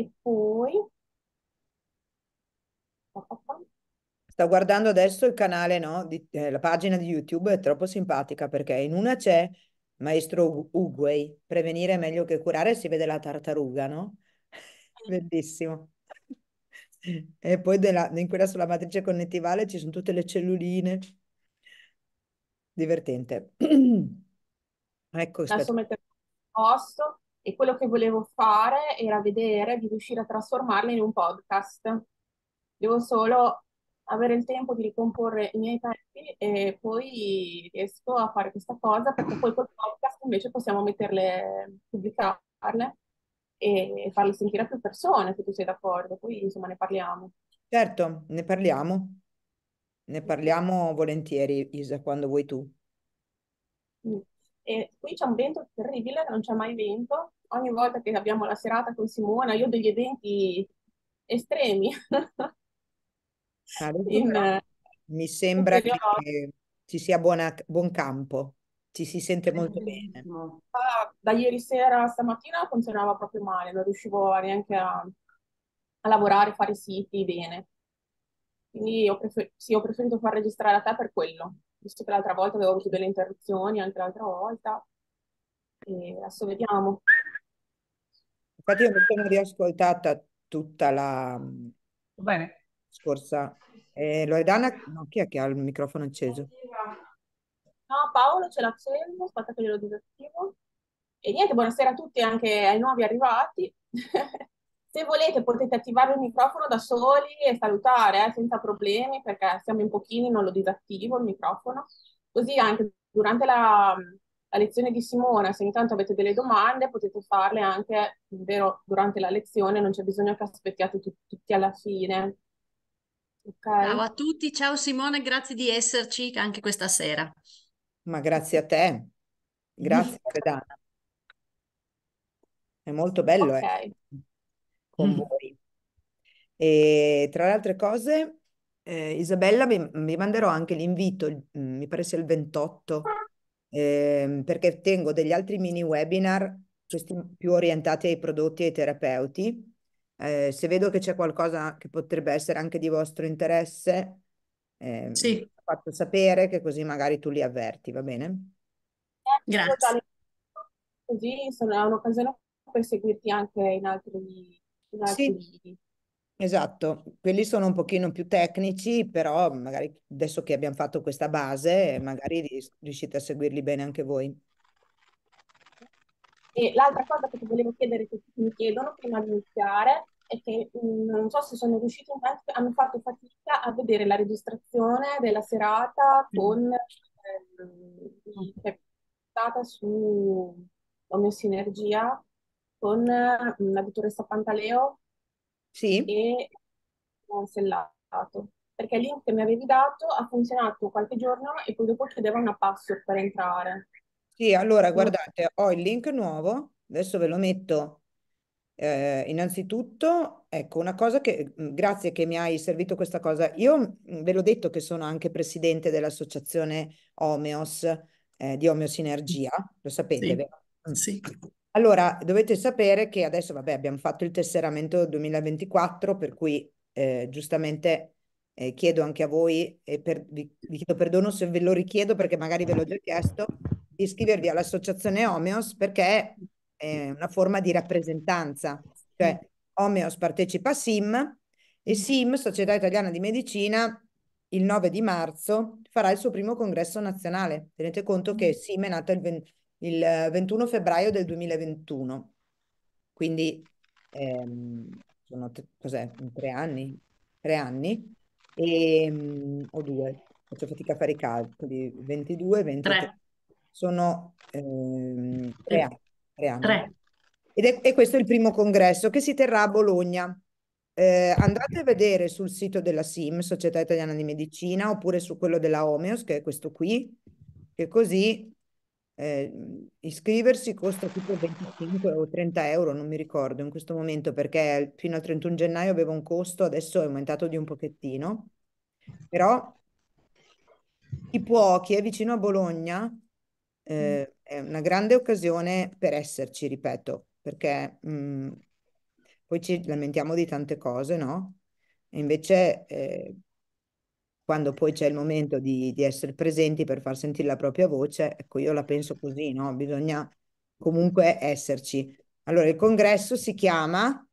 E poi... Sto guardando adesso il canale, no? Di, eh, la pagina di YouTube è troppo simpatica perché in una c'è Maestro Uguay, prevenire è meglio che curare, si vede la tartaruga, no? Bellissimo. E poi della, in quella sulla matrice connettivale ci sono tutte le celluline. Divertente. ecco, Adesso metto a posto e quello che volevo fare era vedere di riuscire a trasformarla in un podcast. Devo solo avere il tempo di ricomporre i miei pezzi e poi riesco a fare questa cosa perché poi col podcast invece possiamo metterle, pubblicarle e farle sentire a più persone se tu sei d'accordo, poi insomma ne parliamo. Certo, ne parliamo. Ne parliamo volentieri, Isa, quando vuoi tu. Mm. E qui c'è un vento terribile, non c'è mai vento, ogni volta che abbiamo la serata con Simona, io ho degli eventi estremi. In, eh, mi sembra che ci sia buona, buon campo, ci si sente molto bene. Ah, da ieri sera a stamattina funzionava proprio male, non riuscivo neanche a, a lavorare, fare i siti bene. Quindi ho, prefer- sì, ho preferito far registrare a te per quello, visto che l'altra volta avevo avuto delle interruzioni, anche l'altra volta. E adesso vediamo. Infatti io mi sono riascoltata tutta la Bene. scorsa. Eh, Loredana, no, chi è che ha il microfono acceso? No, Paolo ce l'ha acceso, aspetta che glielo disattivo. E niente, buonasera a tutti, anche ai nuovi arrivati. Se volete potete attivare il microfono da soli e salutare eh, senza problemi perché siamo in pochini, non lo disattivo il microfono. Così anche durante la, la lezione di Simona, se intanto avete delle domande potete farle anche, vero, durante la lezione, non c'è bisogno che aspettiate tu- tutti alla fine. Okay. Ciao a tutti, ciao Simone, grazie di esserci anche questa sera. Ma grazie a te, grazie Fredana. È molto bello eh, okay. eh, con mm. voi. E tra le altre cose, eh, Isabella, vi, manderò anche l'invito, mm, mi pare sia il 28 ehm, perché tengo degli altri mini webinar, questi più orientati ai prodotti e ai terapeuti. Eh, se vedo che c'è qualcosa che potrebbe essere anche di vostro interesse, eh, sì. faccio sapere che così magari tu li avverti, va bene? Grazie. Così è un'occasione per seguirti anche in altri... In altri sì. Esatto, quelli sono un pochino più tecnici, però magari adesso che abbiamo fatto questa base, magari riuscite a seguirli bene anche voi. E l'altra cosa che ti volevo chiedere, che mi chiedono prima di iniziare, è che mh, mhmm, non so se sono riusciti, anche, hanno fatto fatica a vedere la registrazione della serata con eh, che è cioè, stata su Omeo Sinergia con mhmm, la dottoressa Pantaleo sì. e ho cancellato perché il link che mi avevi dato ha funzionato qualche giorno e poi dopo chiedeva una password per entrare. Sì, allora guardate, ho il link nuovo, adesso ve lo metto. Eh, innanzitutto, ecco, una cosa che, grazie che mi hai servito questa cosa, io ve l'ho detto che sono anche presidente dell'associazione Omeos, eh, di Omeosinergia, lo sapete, Sì, vero? Mm. sì. Allora, dovete sapere che adesso, vabbè, abbiamo fatto il tesseramento 2024, per cui eh, giustamente eh, chiedo anche a voi, e per, vi, vi, chiedo perdono se ve lo richiedo perché magari ve l'ho già chiesto, di iscrivervi all'associazione Omeos perché è una forma di rappresentanza. Cioè, Omeos partecipa a SIM e SIM, Società Italiana di Medicina, il 9 di marzo farà il suo primo congresso nazionale. Tenete conto che SIM è nata il 20 il 21 febbraio del 2021. Quindi ehm, sono cos'è, tre anni, tre anni e, ehm, mh, o due, faccio fatica a fare i calcoli, 22, 23, tre. sono ehm, tre, tre. anni. Tre anni. Tre. Ed è, e questo è il primo congresso che si terrà a Bologna. Eh, andate a vedere sul sito della SIM, Società Italiana di Medicina, oppure su quello della Omeos, che è questo qui, che così eh, iscriversi costa tipo 25 o 30 euro, non mi ricordo in questo momento perché fino al 31 gennaio aveva un costo, adesso è aumentato di un pochettino, però chi può, chi è vicino a Bologna, mm. eh, è una grande occasione per esserci, ripeto, perché mh, mm, poi ci lamentiamo di tante cose, no? E invece eh, quando poi c'è il momento di, di, essere presenti per far sentire la propria voce, ecco, io la penso così, no? Bisogna comunque esserci. Allora, il congresso si chiama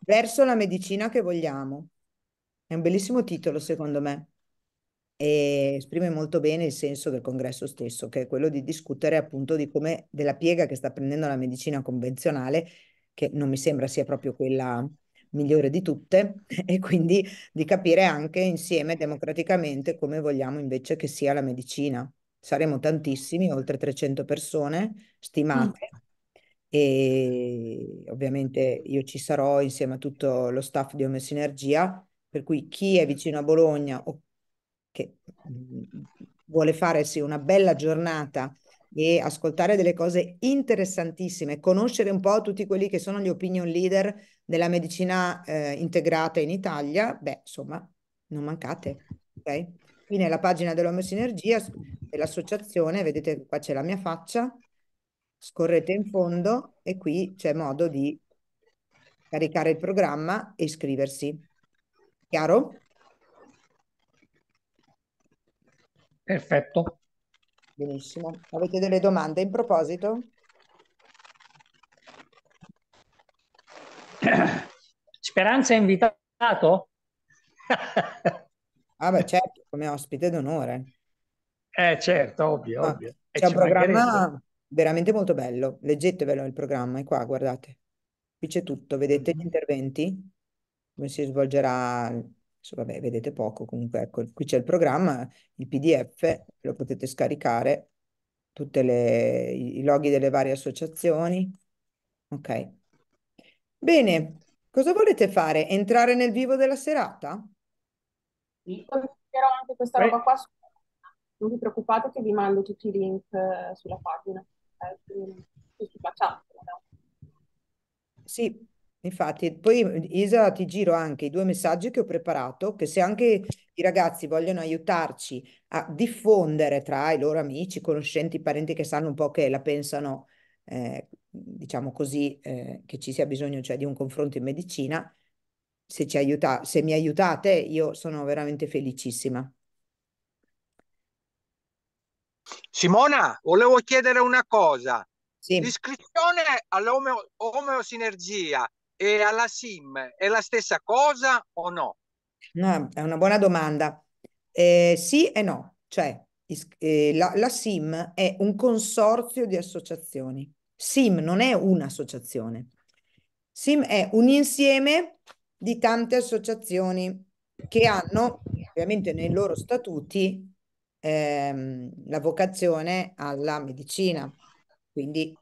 Verso la medicina che vogliamo. È un bellissimo titolo, secondo me, e esprime molto bene il senso del congresso stesso, che è quello di discutere appunto di come della piega che sta prendendo la medicina convenzionale, che non mi sembra sia proprio quella migliore di tutte e quindi di capire anche insieme democraticamente come vogliamo invece che sia la medicina. Saremo tantissimi, oltre 300 persone stimate. Mm. E ovviamente io ci sarò insieme a tutto lo staff di Home Sinergia, per cui chi è vicino a Bologna o che mm, vuole farsi una bella giornata e ascoltare delle cose interessantissime, conoscere un po' tutti quelli che sono gli opinion leader della medicina eh, integrata in Italia, beh, insomma, non mancate. Okay? Qui nella pagina dell'Omosinergia dell'associazione, vedete qua c'è la mia faccia, scorrete in fondo e qui c'è modo di caricare il programma e iscriversi. Chiaro? Perfetto. Benissimo. Avete delle domande in proposito? Speranza è invitato? ah beh, certo, come ospite d'onore. Eh certo, ovvio, ah, ovvio. Eh, c'è un programma veramente molto bello. Leggetevelo il programma, è qua, guardate. Qui c'è tutto, vedete mm. gli interventi, come si svolgerà vabbè, vedete poco, comunque ecco, qui c'è il programma, il PDF, lo potete scaricare, tutti i loghi delle varie associazioni. Ok. Bene, cosa volete fare? Entrare nel vivo della serata? Sì, consiglierò anche questa roba qua. Non vi preoccupate che vi mando tutti i link eh, sulla pagina, eh, Sì, Infatti, poi mhmm, Isa ti giro anche i due messaggi che ho preparato, che se anche i ragazzi vogliono aiutarci a diffondere tra i loro amici, conoscenti, parenti che sanno un po' che la pensano, eh, diciamo così, eh, che ci sia bisogno cioè, di un confronto in medicina, se, ci aiuta, se mi aiutate io sono veramente felicissima. Simona, volevo chiedere una cosa. Sì. L'iscrizione all'omeosinergia e alla SIM è la stessa cosa o no? No, è una buona domanda. Eh, sì e no, cioè eh, la, la SIM è un consorzio di associazioni. SIM non è un'associazione. SIM è un insieme di tante associazioni che hanno ovviamente nei loro statuti ehm, la vocazione alla medicina. Quindi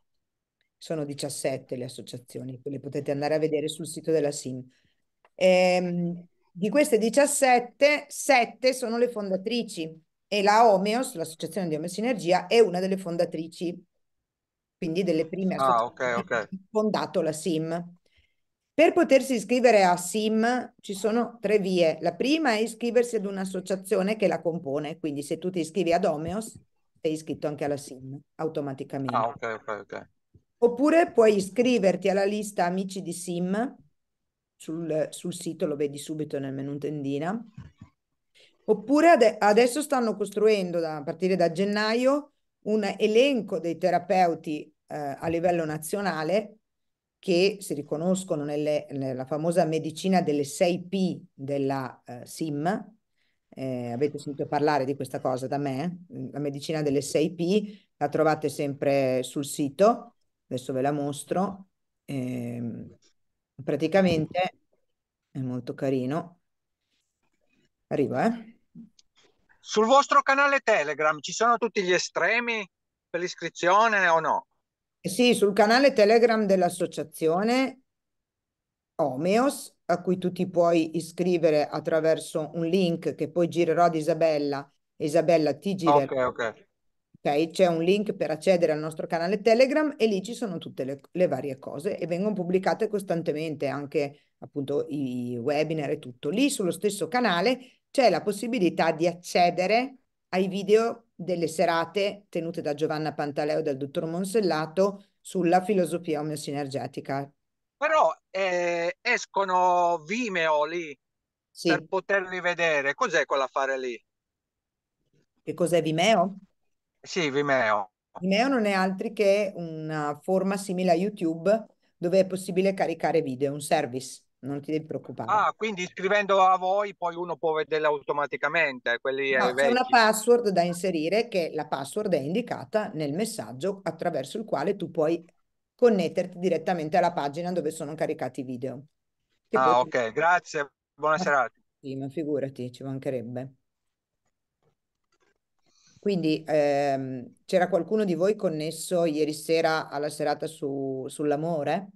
sono 17 le associazioni, le potete andare a vedere sul sito della SIM. Ehm, di queste 17, 7 sono le fondatrici e la Omeos, l'associazione di Omeosinergia, è una delle fondatrici, quindi delle prime ah, okay, okay. che ha fondato la SIM. Per potersi iscrivere a SIM ci sono tre vie. La prima è iscriversi ad un'associazione che la compone, quindi se tu ti iscrivi ad Omeos sei iscritto anche alla SIM automaticamente. Ah, okay, Oppure puoi iscriverti alla lista Amici di Sim sul, sul sito, lo vedi subito nel menu tendina. Oppure ade adesso stanno costruendo da, a partire da gennaio un elenco dei terapeuti eh, a livello nazionale che si riconoscono nelle, nella famosa medicina delle 6P della eh, SIM. Eh, avete sentito parlare di questa cosa da me, la medicina delle 6P, la trovate sempre sul sito adesso ve la mostro, eh, praticamente è molto carino. Arriva, eh? Sul vostro canale Telegram ci sono tutti gli estremi per l'iscrizione o no? Eh sì, sul canale Telegram dell'associazione Omeos, a cui tu ti puoi iscrivere attraverso un link che poi girerò ad Isabella. Isabella ti girerà okay, okay. Okay? C'è un link per accedere al nostro canale Telegram e lì ci sono tutte le, le varie cose e vengono pubblicate costantemente anche appunto i webinar e tutto. Lì sullo stesso canale c'è la possibilità di accedere ai video delle serate tenute da Giovanna Pantaleo e dal dottor Monsellato sulla filosofia omeosinergetica. Però eh, escono Vimeo lì sì. per poterli vedere. Cos'è quell'affare lì? Che cos'è Vimeo? Sì, Vimeo. Vimeo non è altri che una forma simile a YouTube dove è possibile caricare video, un service, non ti devi preoccupare. Ah, quindi scrivendo a voi poi uno può vederla automaticamente, quelli no, c'è una password da inserire che la password è indicata nel messaggio attraverso il quale tu puoi connetterti direttamente alla pagina dove sono caricati i video. Che ah, ok, ti... grazie, buona eh, serata. Sì, ma figurati, ci mancherebbe. Quindi ehm, c'era qualcuno di voi connesso ieri sera alla serata su, sull'amore?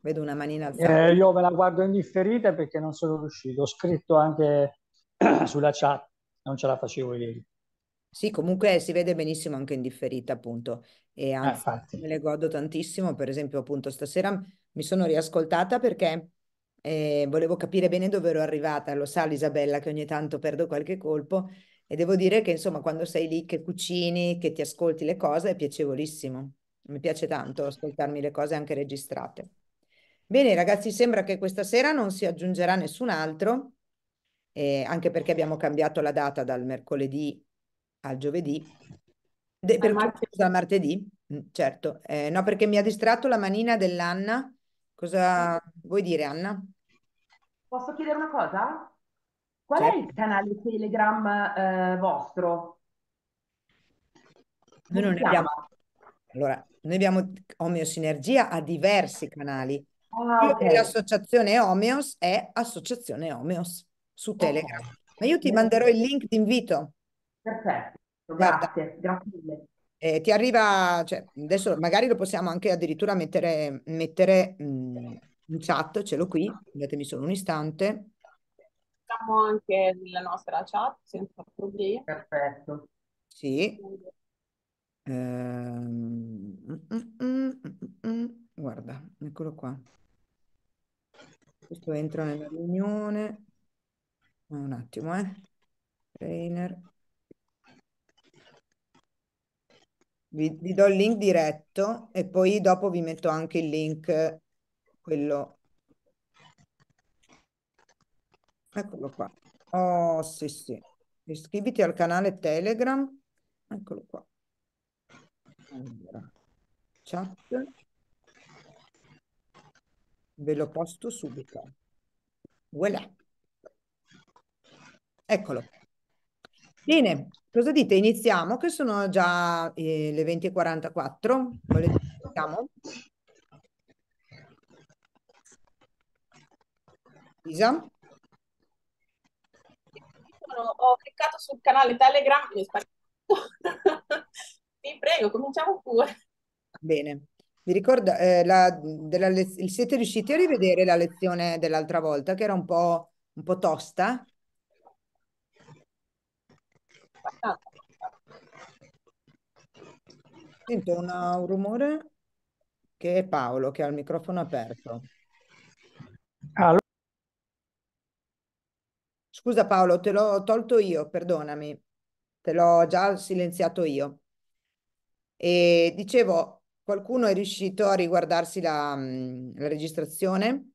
Vedo una manina alzata. Eh, io me la guardo indifferita perché non sono riuscito. Ho scritto anche sulla chat, non ce la facevo ieri. Sì, comunque si vede benissimo anche indifferita, appunto. E eh, anzi, eh, me le godo tantissimo. Per esempio, appunto, stasera mi sono riascoltata perché eh, volevo capire bene dove ero arrivata. Lo sa Isabella che ogni tanto perdo qualche colpo e devo dire che insomma quando sei lì che cucini, che ti ascolti le cose, è piacevolissimo. Mi piace tanto ascoltarmi le cose anche registrate. Bene ragazzi, sembra che questa sera non si aggiungerà nessun altro, eh, anche perché abbiamo cambiato la data dal mercoledì al giovedì. De, per martedì. martedì, mm, certo. Eh, no, perché mi ha distratto la manina dell'Anna. Cosa vuoi dire, Anna? Posso chiedere una cosa? Qual è certo. il canale Telegram eh, vostro? Noi non abbiamo. Allora, noi abbiamo Omeosinergia a diversi canali. Ah, okay. L'associazione Omeos è Associazione Omeos su Telegram. Okay. Ma io ti manderò il link d'invito. Perfetto, grazie, Guarda. grazie mille. Eh, ti arriva, cioè, adesso magari lo possiamo anche addirittura mettere, mettere mh, mm, in chat, ce l'ho qui, datemi solo un istante mettiamo anche nella nostra chat senza problemi. Perfetto. Sì. Ehm, mm, mm, mm, guarda, eccolo qua. Questo entra nella riunione. Ah, un attimo, eh. Trainer. Vi, vi do il link diretto e poi dopo vi metto anche il link, quello Eccolo qua. Oh, sì, sì. Iscriviti al canale Telegram. Eccolo qua. Allora, chat. Ve lo posto subito. Voilà. Eccolo. Bene, cosa dite? Iniziamo, che sono già eh, le 20.44. Volete iniziamo? Isa? telefono, ho cliccato sul canale Telegram, mi sbaglio. vi prego, cominciamo pure. Bene. Mi ricordo, eh, la, della, siete riusciti a rivedere la lezione dell'altra volta, che era un po', un po tosta? Sento una, un rumore che è Paolo, che ha il microfono aperto. Allora. Scusa Paolo, te l'ho tolto io, perdonami, te l'ho già silenziato io. E dicevo, qualcuno è riuscito a riguardarsi la, mm, la registrazione?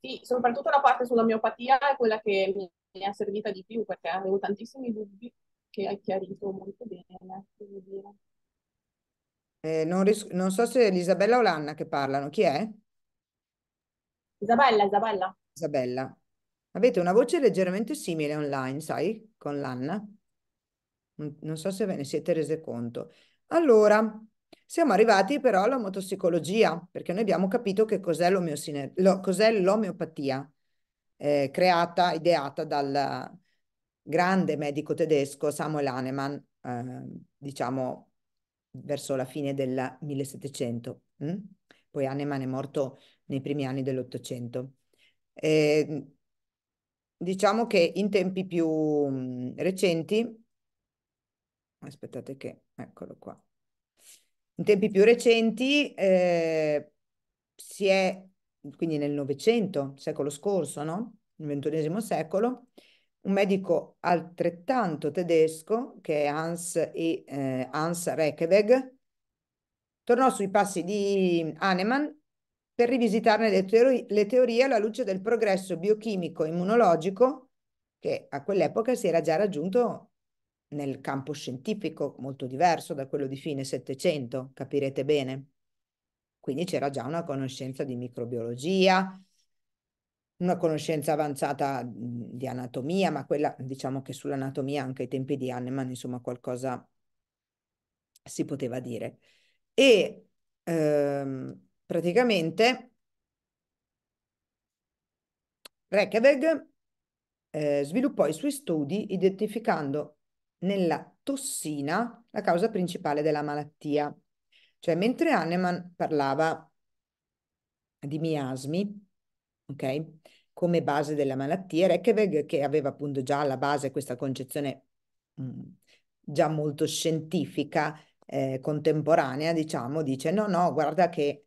Sì, soprattutto la parte sull'omeopatia è quella che mi è servita di più perché avevo tantissimi dubbi che hai chiarito molto bene, eh, non, non so se è Elisabella o Lanna che parlano, chi è? Isabella, Isabella. Isabella. Avete una voce leggermente simile online, sai, con l'Anna. Non so se ve ne siete rese conto. Allora, siamo arrivati però alla motossicologia, perché noi abbiamo capito che cos'è, l'omeopatia, eh, creata, ideata dal grande medico tedesco Samuel Hahnemann, eh, diciamo verso la fine del 1700. Mm? Hm? Poi Hahnemann è morto nei primi anni dell'Ottocento. Ehm, diciamo che in tempi più recenti, aspettate che, eccolo qua, in tempi più recenti eh, si è, quindi nel Novecento, secolo scorso, no? Nel XXI secolo, un medico altrettanto tedesco, che è Hans, e, eh, Hans Rekeweg, tornò sui passi di Hahnemann per rivisitarne le, teori le teorie alla luce del progresso biochimico immunologico che a quell'epoca si era già raggiunto nel campo scientifico, molto diverso da quello di fine Settecento, capirete bene. Quindi c'era già una conoscenza di microbiologia, una conoscenza avanzata di anatomia, ma quella diciamo che sull'anatomia anche ai tempi di Hahnemann, insomma, qualcosa si poteva dire. E ehm, praticamente Reykjavik eh, sviluppò i suoi studi identificando nella tossina la causa principale della malattia. Cioè, mentre Hahnemann parlava di miasmi, ok? Come base della malattia, Reykjavik, che aveva appunto già alla base questa concezione mh, mm, già molto scientifica, eh, contemporanea, diciamo, dice no, no, guarda che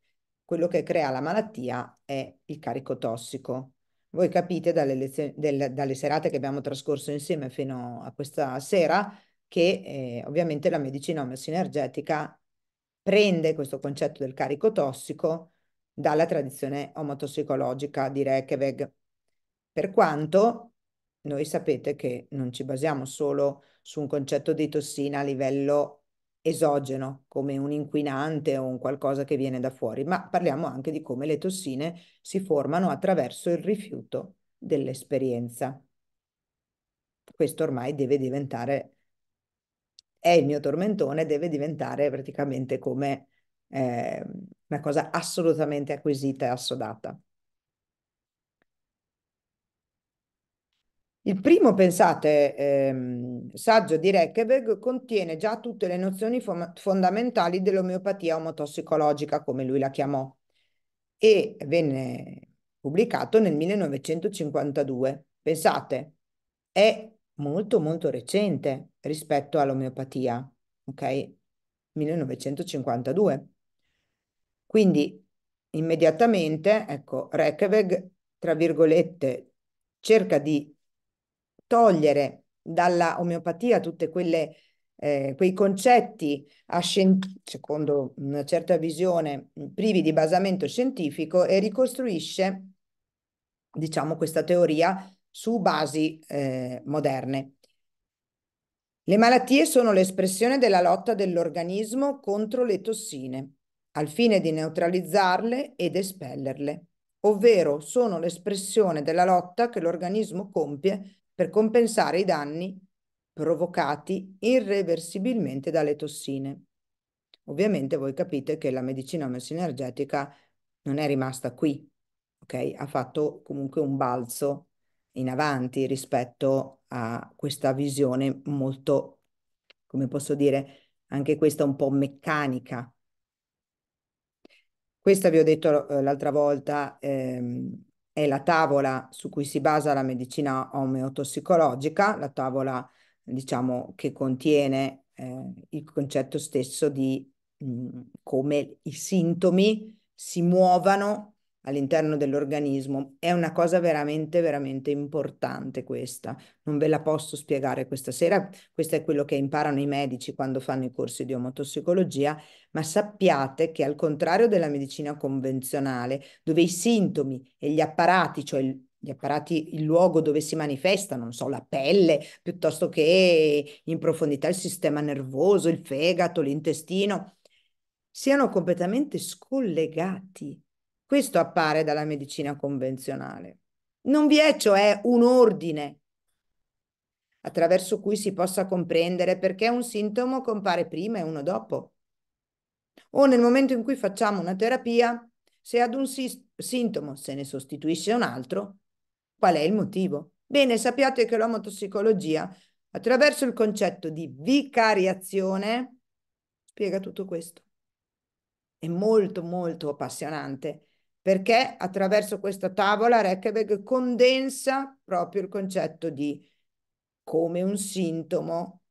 quello che crea la malattia è il carico tossico. Voi capite dalle, lezioni, del, dalle serate che abbiamo trascorso insieme fino a questa sera che eh, ovviamente la medicina omeosinergetica prende questo concetto del carico tossico dalla tradizione omotossicologica di Reykjavik. Per quanto noi sapete che non ci basiamo solo su un concetto di tossina a livello esogeno, come un inquinante o un qualcosa che viene da fuori, ma parliamo anche di come le tossine si formano attraverso il rifiuto dell'esperienza. Questo ormai deve diventare, è il mio tormentone, deve diventare praticamente come eh, una cosa assolutamente acquisita e assodata. Il primo, pensate, ehm, saggio di Reckeberg contiene già tutte le nozioni fo- fondamentali dell'omeopatia omotossicologica, come lui la chiamò, e venne pubblicato nel 1952. Pensate, è molto molto recente rispetto all'omeopatia, ok? 1952. Quindi immediatamente, ecco, Reckeberg, tra virgolette, cerca di togliere dalla omeopatia tutti eh, quei concetti, secondo una certa visione, mm, privi di basamento scientifico e ricostruisce, diciamo, questa teoria su basi eh, moderne. Le malattie sono l'espressione della lotta dell'organismo contro le tossine, al fine di neutralizzarle ed espellerle, ovvero sono l'espressione della lotta che l'organismo compie per compensare i danni provocati irreversibilmente dalle tossine. Ovviamente voi capite che la medicina missinergetica non è rimasta qui, ok? Ha fatto comunque un balzo in avanti rispetto a questa visione molto, come posso dire, anche questa un po' meccanica. Questa vi ho detto eh, l'altra volta, ehm, è la tavola su cui si basa la medicina omeotossicologica, la tavola diciamo che contiene eh, il concetto stesso di mh, mm, come i sintomi si muovano all'interno dell'organismo. È una cosa veramente, veramente importante questa. Non ve la posso spiegare questa sera, questo è quello che imparano i medici quando fanno i corsi di omotossicologia, ma sappiate che al contrario della medicina convenzionale, dove i sintomi e gli apparati, cioè il, gli apparati, il luogo dove si manifesta, non so, la pelle, piuttosto che in profondità il sistema nervoso, il fegato, l'intestino, siano completamente scollegati questo appare dalla medicina convenzionale. Non vi è cioè un ordine attraverso cui si possa comprendere perché un sintomo compare prima e uno dopo. O nel momento in cui facciamo una terapia, se ad un si- sintomo se ne sostituisce un altro, qual è il motivo? Bene, sappiate che l'omotossicologia, attraverso il concetto di vicariazione, spiega tutto questo. È molto, molto appassionante perché attraverso questa tavola Reckebeg condensa proprio il concetto di come un sintomo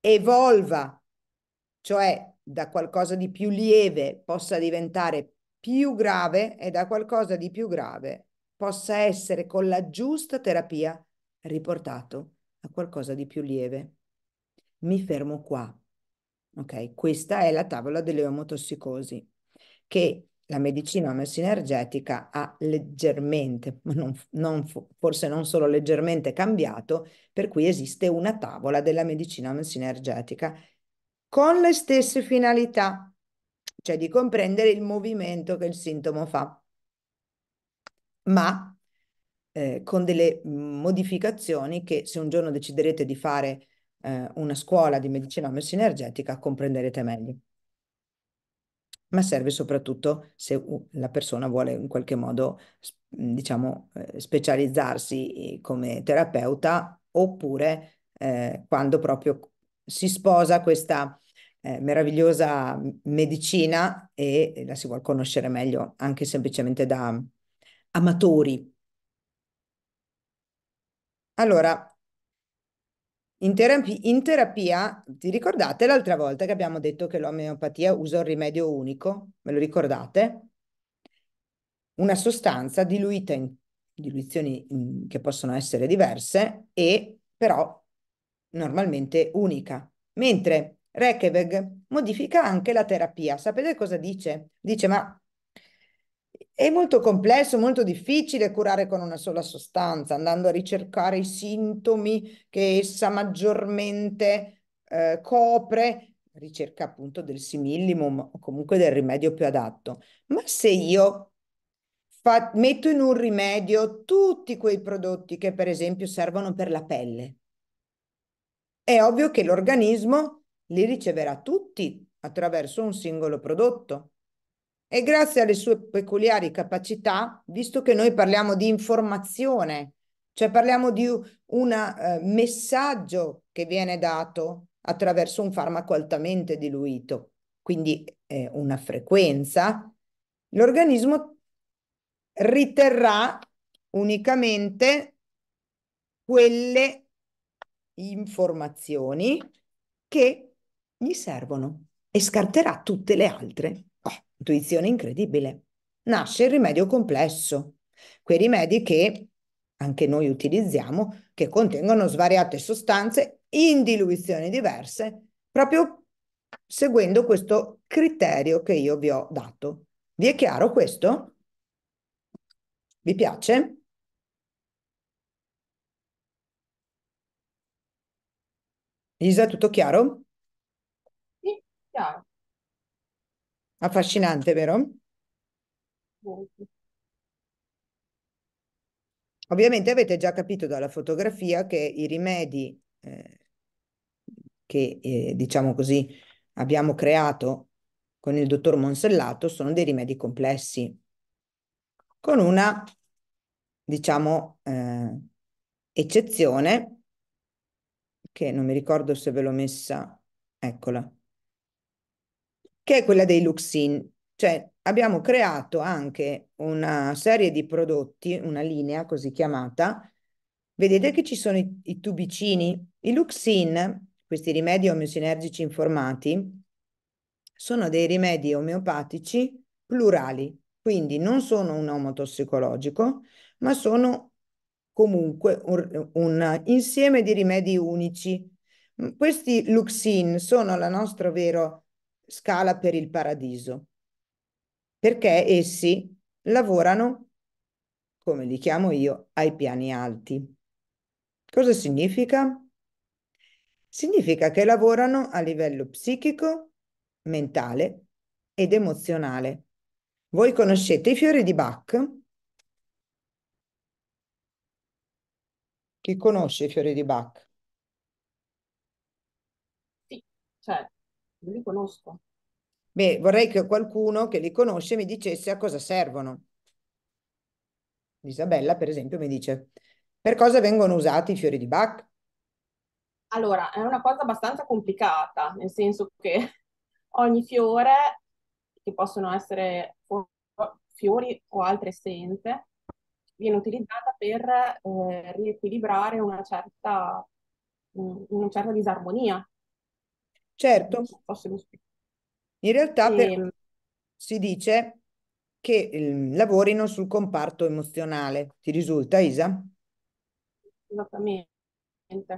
evolva, cioè da qualcosa di più lieve possa diventare più grave e da qualcosa di più grave possa essere con la giusta terapia riportato a qualcosa di più lieve. Mi fermo qua. Ok, questa è la tavola delle omotossicosi che la medicina omeossinergetica ha leggermente, ma non, non, forse non solo leggermente cambiato, per cui esiste una tavola della medicina omeossinergetica con le stesse finalità, cioè di comprendere il movimento che il sintomo fa, ma eh, con delle mm, modificazioni che se un giorno deciderete di fare eh, una scuola di medicina omeossinergetica comprenderete meglio ma serve soprattutto se la persona vuole in qualche modo, diciamo, eh, specializzarsi eh, come terapeuta oppure eh, quando proprio si sposa questa eh, meravigliosa medicina e la si vuole conoscere meglio anche semplicemente da amatori. Allora, in, terapi- in terapia, ti ricordate l'altra volta che abbiamo detto che l'omeopatia usa un rimedio unico? Ve lo ricordate? Una sostanza diluita in diluizioni in, mm, che possono essere diverse e però normalmente unica. Mentre Rekeveg modifica anche la terapia. Sapete cosa dice? Dice ma è molto complesso, molto difficile curare con una sola sostanza, andando a ricercare i sintomi che essa maggiormente eh, copre, ricerca appunto del simillimum o comunque del rimedio più adatto. Ma se io fa- metto in un rimedio tutti quei prodotti che per esempio servono per la pelle, è ovvio che l'organismo li riceverà tutti attraverso un singolo prodotto e grazie alle sue peculiari capacità, visto che noi parliamo di informazione, cioè parliamo di un eh, messaggio che viene dato attraverso un farmaco altamente diluito, quindi eh, una frequenza, l'organismo riterrà unicamente quelle informazioni che gli servono e scarterà tutte le altre Intuizione incredibile. Nasce il rimedio complesso, quei rimedi che anche noi utilizziamo, che contengono svariate sostanze in diluizioni diverse, proprio seguendo questo criterio che io vi ho dato. Vi è chiaro questo? Vi piace? Lisa, tutto chiaro? Sì, chiaro. Affascinante, vero? Molto. Ovviamente avete già capito dalla fotografia che i rimedi eh, che, eh, diciamo così, abbiamo creato con il dottor Monsellato sono dei rimedi complessi, con una, diciamo, eh, eccezione, che non mi ricordo se ve l'ho messa, eccola, che è quella dei Luxin. Cioè abbiamo creato anche una serie di prodotti, una linea così chiamata. Vedete che ci sono i, i tubicini? I Luxin, questi rimedi omeosinergici informati, sono dei rimedi omeopatici plurali, quindi non sono un omotossicologico, ma sono comunque un, un, insieme di rimedi unici. Questi Luxin sono la nostra vera scala per il paradiso, perché essi lavorano, come li chiamo io, ai piani alti. Cosa significa? Significa che lavorano a livello psichico, mentale ed emozionale. Voi conoscete i fiori di Bach? Chi conosce i fiori di Bach? Sì, certo non li conosco. Beh, vorrei che qualcuno che li conosce mi dicesse a cosa servono. Isabella, per esempio, mi dice per cosa vengono usati i fiori di Bach? Allora, è una cosa abbastanza complicata, nel senso che ogni fiore, che possono essere fiori o altre essenze, viene utilizzata per eh, riequilibrare una certa, una certa disarmonia Certo, in realtà però E, si dice che ehm, lavorino sul comparto emozionale. Ti risulta, Isa? esattamente.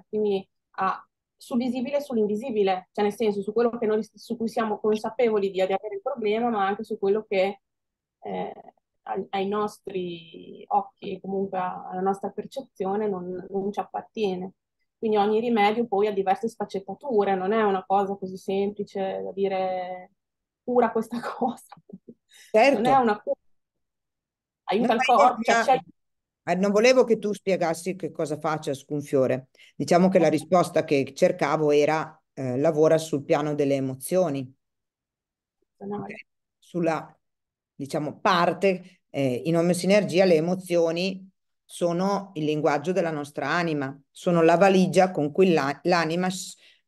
Quindi ah, sul visibile e sull'invisibile, cioè nel senso su quello che noi, su cui siamo consapevoli di, avere il problema, ma anche su quello che eh, ai, nostri occhi comunque alla nostra percezione non, non ci appartiene. Quindi ogni rimedio poi ha diverse sfaccettature, non è una cosa così semplice da dire cura questa cosa. Certo. Non è certo. una cura. Aiuta non il corpo. Cioè, eh, non volevo che tu spiegassi che cosa fa Scunfiore. Diciamo che la risposta che cercavo era eh, lavora sul piano delle emozioni, eh. sulla diciamo, parte eh, in omesinergia le emozioni sono il linguaggio della nostra anima, sono la valigia con cui la, l'anima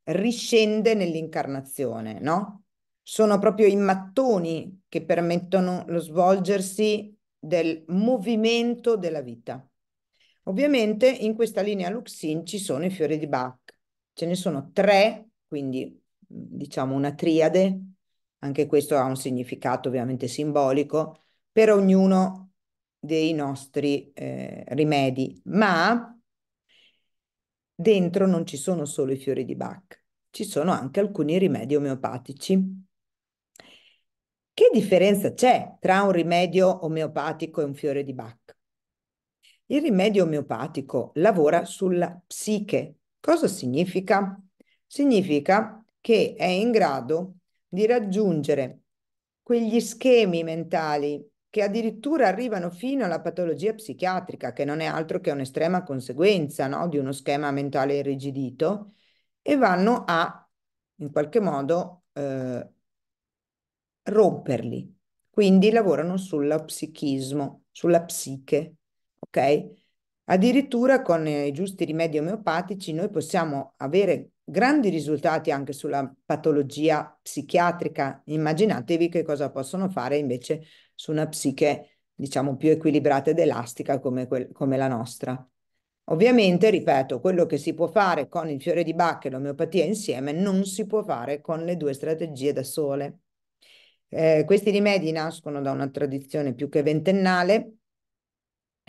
riscende nell'incarnazione, no? Sono proprio i mattoni che permettono lo svolgersi del movimento della vita. Ovviamente in questa linea Luxin ci sono i fiori di Bach, ce ne sono tre, quindi diciamo una triade, anche questo ha un significato ovviamente simbolico, per ognuno dei nostri eh, rimedi, ma dentro non ci sono solo i fiori di Bach, ci sono anche alcuni rimedi omeopatici. Che differenza c'è tra un rimedio omeopatico e un fiore di Bach? Il rimedio omeopatico lavora sulla psiche. Cosa significa? Significa che è in grado di raggiungere quegli schemi mentali che addirittura arrivano fino alla patologia psichiatrica, che non è altro che un'estrema conseguenza no? di uno schema mentale irrigidito, e vanno a, in qualche modo, eh, romperli. Quindi lavorano sullo psichismo, sulla psiche, ok? Addirittura con i giusti rimedi omeopatici noi possiamo avere grandi risultati anche sulla patologia psichiatrica. Immaginatevi che cosa possono fare invece su una psiche, diciamo, più equilibrata ed elastica come, quel, come la nostra. Ovviamente, ripeto, quello che si può fare con il fiore di Bacca e l'omeopatia insieme non si può fare con le due strategie da sole. Eh, questi rimedi nascono da una tradizione più che ventennale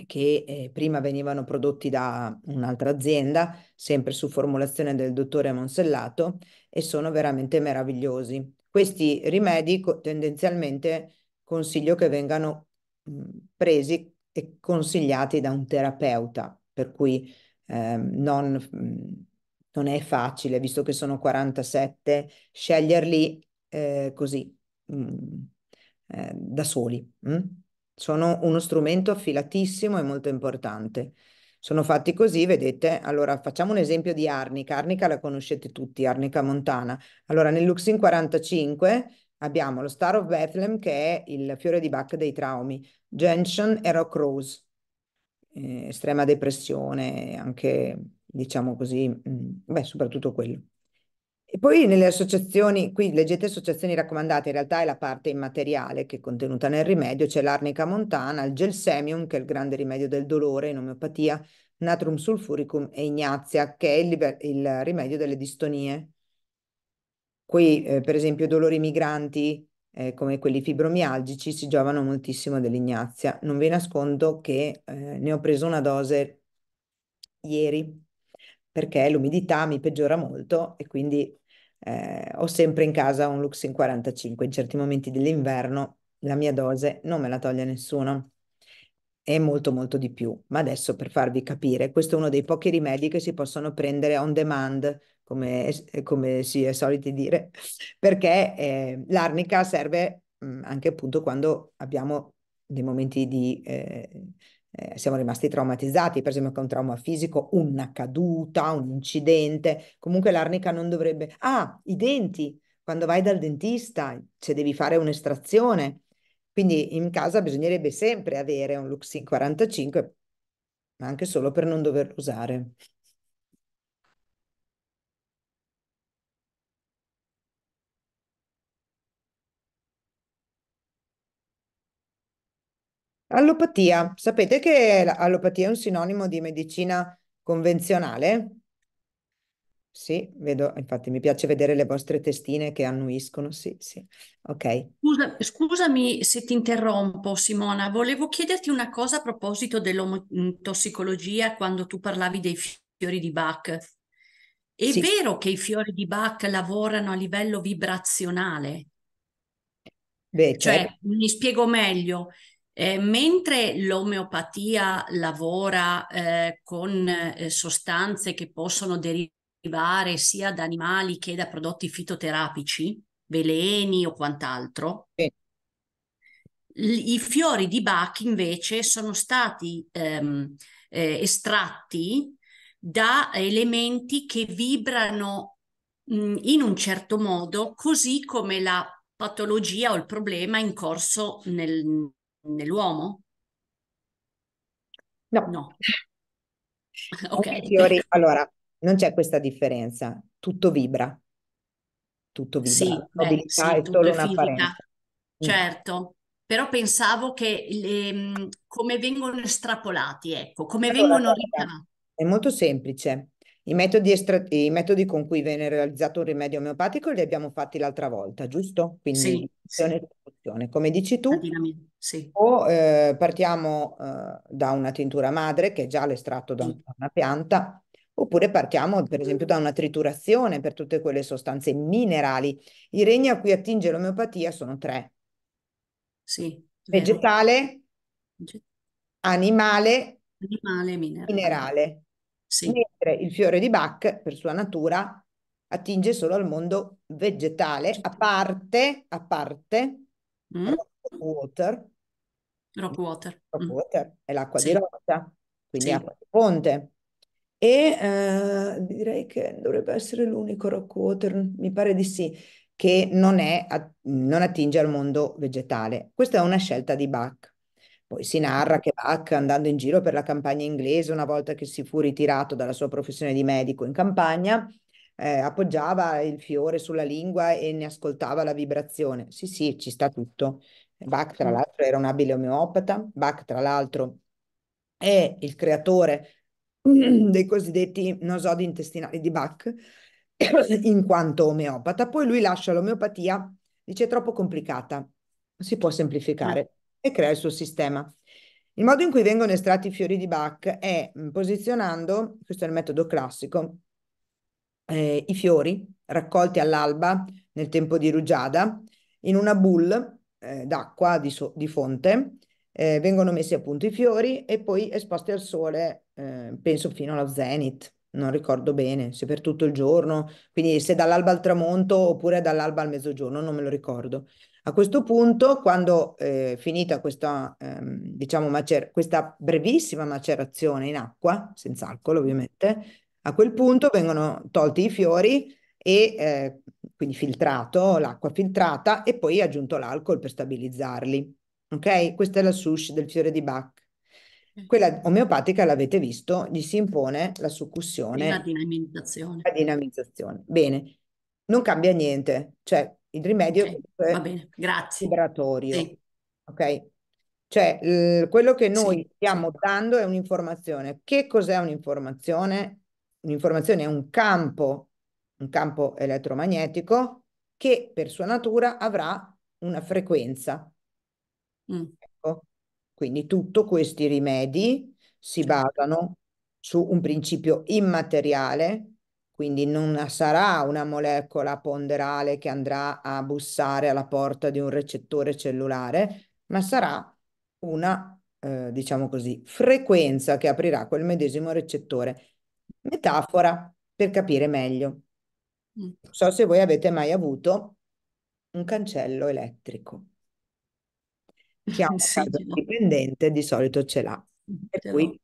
che eh, prima venivano prodotti da un'altra azienda, sempre su formulazione del dottore Monsellato, e sono veramente meravigliosi. Questi rimedi tendenzialmente consiglio che vengano presi e consigliati da un terapeuta, per cui eh, non, non, è facile, visto che sono 47, sceglierli eh, così, mh, eh, da soli. Sono uno strumento affilatissimo e molto importante. Sono fatti così, vedete, allora facciamo un esempio di arnica, arnica la conoscete tutti, arnica montana. Allora nel Luxin 45 Abbiamo lo Star of Bethlehem che è il fiore di Bach dei traumi, Jensen e Rock Rose, eh, estrema depressione, anche diciamo così, mh, mm, beh, soprattutto quello. E poi nelle associazioni, qui leggete associazioni raccomandate, in realtà è la parte immateriale che è contenuta nel rimedio, c'è l'arnica montana, il gelsemium che è il grande rimedio del dolore in omeopatia, natrum sulfuricum e ignazia che è il, il rimedio delle distonie Qui, eh, per esempio, dolori migranti eh, come quelli fibromialgici si giovano moltissimo dell'ignazia. Non vi nascondo che eh, ne ho preso una dose ieri perché l'umidità mi peggiora molto e quindi eh, ho sempre in casa un Lux in 45. In certi momenti dell'inverno la mia dose non me la toglie nessuno È molto molto di più. Ma adesso per farvi capire, questo è uno dei pochi rimedi che si possono prendere on demand come, eh, come si è soliti dire, perché eh, l'arnica serve mh, mm, anche appunto quando abbiamo dei momenti di... Eh, eh, siamo rimasti traumatizzati, per esempio con un trauma fisico, una caduta, un incidente, comunque l'arnica non dovrebbe... Ah, i denti, quando vai dal dentista, se devi fare un'estrazione, quindi in casa bisognerebbe sempre avere un Luxin 45, ma anche solo per non doverlo usare. Allopatia. Sapete che l'allopatia è un sinonimo di medicina convenzionale? Sì, vedo, infatti mi piace vedere le vostre testine che annuiscono, sì, sì. Ok. scusami se ti interrompo, Simona, volevo chiederti una cosa a proposito dell'omotossicologia quando tu parlavi dei fiori di Bach. È sì. vero che i fiori di Bach lavorano a livello vibrazionale? Beh, cioè, certo. Cioè, mi spiego meglio, eh, mentre l'omeopatia lavora eh, con eh, sostanze che possono derivare sia da animali che da prodotti fitoterapici, veleni o quant'altro, sì. i fiori di Bach invece sono stati ehm, eh, estratti da elementi che vibrano mh, mm, in un certo modo, così come la patologia o il problema in corso nel, nell'uomo? No. No. ok. Fiori, allora, non c'è questa differenza, tutto vibra. Tutto vibra. Sì, La beh, sì, è solo un'apparenza. Mm. Certo, però pensavo che le, ehm, come vengono estrapolati, ecco, come allora, vengono ricavati. È molto semplice. I metodi, estra- I metodi, con cui viene realizzato un rimedio omeopatico li abbiamo fatti l'altra volta, giusto? Quindi sì, sì. come dici tu, sì. o eh, partiamo eh, da una tintura madre che è già l'estratto da una pianta, oppure partiamo per esempio da una triturazione per tutte quelle sostanze minerali. I regni a cui attinge l'omeopatia sono tre. Sì, Vegetale, animale, animale minerale. minerale. Sì. Mentre il fiore di Bach, per sua natura, attinge solo al mondo vegetale, a certo. parte, a parte mm. Rockwater. Rockwater. Mm. Rockwater mm. è l'acqua sì. di roccia, quindi sì. acqua di ponte. E eh, direi che dovrebbe essere l'unico rock water, mi pare di sì, che non, è, non attinge al mondo vegetale. Questa è una scelta di Bach. Poi si narra che Bach, andando in giro per la campagna inglese, una volta che si fu ritirato dalla sua professione di medico in campagna, eh, appoggiava il fiore sulla lingua e ne ascoltava la vibrazione. Sì, sì, ci sta tutto. Bach, tra mm. l'altro, era un abile omeopata. Bach, tra l'altro, è il creatore dei cosiddetti nosodi intestinali di Bach, in quanto omeopata. Poi lui lascia l'omeopatia, dice, troppo complicata, si può semplificare e crea il suo sistema. Il modo in cui vengono estratti i fiori di Bach è mm, posizionando, questo è il metodo classico, eh, i fiori raccolti all'alba nel tempo di rugiada in una boule eh, d'acqua di, so di, fonte. Eh, vengono messi appunto i fiori e poi esposti al sole, eh, penso fino allo zenith, non ricordo bene, se per tutto il giorno, quindi se dall'alba al tramonto oppure dall'alba al mezzogiorno, non me lo ricordo. A questo punto, quando eh, finita questa, ehm, diciamo, macer- questa brevissima macerazione in acqua, senza alcol ovviamente, a quel punto vengono tolti i fiori e eh, quindi filtrato, l'acqua filtrata e poi aggiunto l'alcol per stabilizzarli. Ok? Questa è la sushi del fiore di Bach. Eh. Quella omeopatica l'avete visto, gli si impone la succussione. La dinamizzazione. La dinamizzazione. Bene, non cambia niente, cioè il rimedio okay, è va bene, grazie. liberatorio. Sì. Ok? Cioè, quello che noi sì. stiamo dando è un'informazione. Che cos'è un'informazione? Un'informazione è un campo, un campo elettromagnetico che per sua natura avrà una frequenza. Mm. Ecco. Quindi tutti questi rimedi si basano su un principio immateriale quindi non sarà una molecola ponderale che andrà a bussare alla porta di un recettore cellulare, ma sarà una, eh, diciamo così, frequenza che aprirà quel medesimo recettore. Metafora per capire meglio. Mm. Non so se voi avete mai avuto un cancello elettrico che ha un sì, dipendente di solito ce l'ha e poi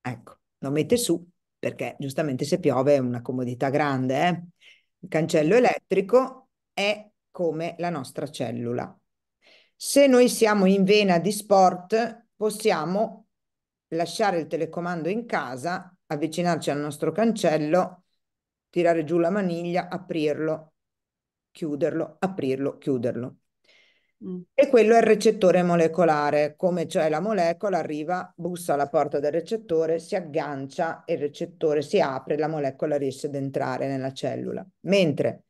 ecco lo mette su perché giustamente se piove è una comodità grande. Eh? Il cancello elettrico è come la nostra cellula. Se noi siamo in vena di sport, possiamo lasciare il telecomando in casa, avvicinarci al nostro cancello, tirare giù la maniglia, aprirlo, chiuderlo, aprirlo, chiuderlo. Mm. E quello è il recettore molecolare, come cioè la molecola arriva, bussa alla porta del recettore, si aggancia e il recettore si apre, la molecola riesce ad entrare nella cellula. Mentre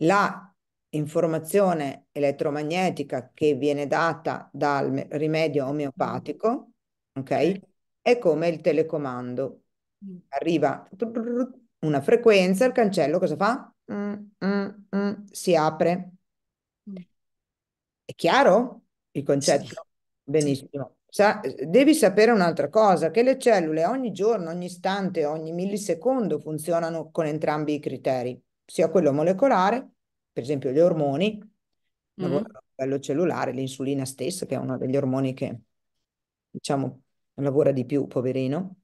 la informazione elettromagnetica che viene data dal rimedio omeopatico, ok? È come il telecomando. Mm. Arriva una frequenza, il cancello cosa fa? Mm, mm, mm, si apre è chiaro il concetto? Sì. Benissimo. Sa devi sapere un'altra cosa, che le cellule ogni giorno, ogni istante, ogni millisecondo funzionano con entrambi i criteri, sia quello molecolare, per esempio gli ormoni, mm mm-hmm. a livello cellulare, l'insulina stessa, che è uno degli ormoni che, diciamo, lavora di più, poverino,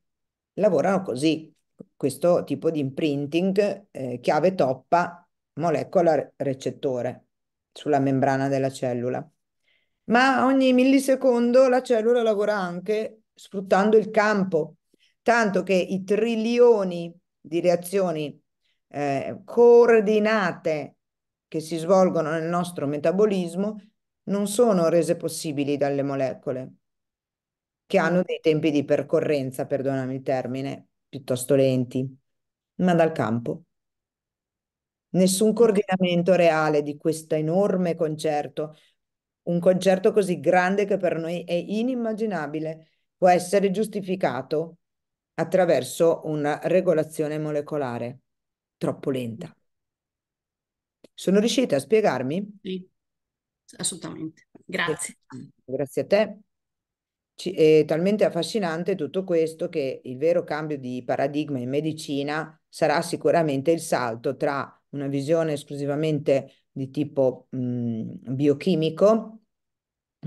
lavorano così, questo tipo di imprinting, eh, chiave toppa, molecola recettore sulla membrana della cellula. Ma ogni millisecondo la cellula lavora anche sfruttando il campo, tanto che i trilioni di reazioni eh, coordinate che si svolgono nel nostro metabolismo non sono rese possibili dalle molecole, che mm. hanno dei tempi di percorrenza, perdonami il termine, piuttosto lenti, ma dal campo nessun coordinamento reale di questo enorme concerto. Un concerto così grande che per noi è inimmaginabile può essere giustificato attraverso una regolazione molecolare troppo lenta. Sono riuscita a spiegarmi? Sì, assolutamente. Grazie. Grazie a te. è talmente affascinante tutto questo che il vero cambio di paradigma in medicina sarà sicuramente il salto tra una visione esclusivamente di tipo mh, mhmm, biochimico,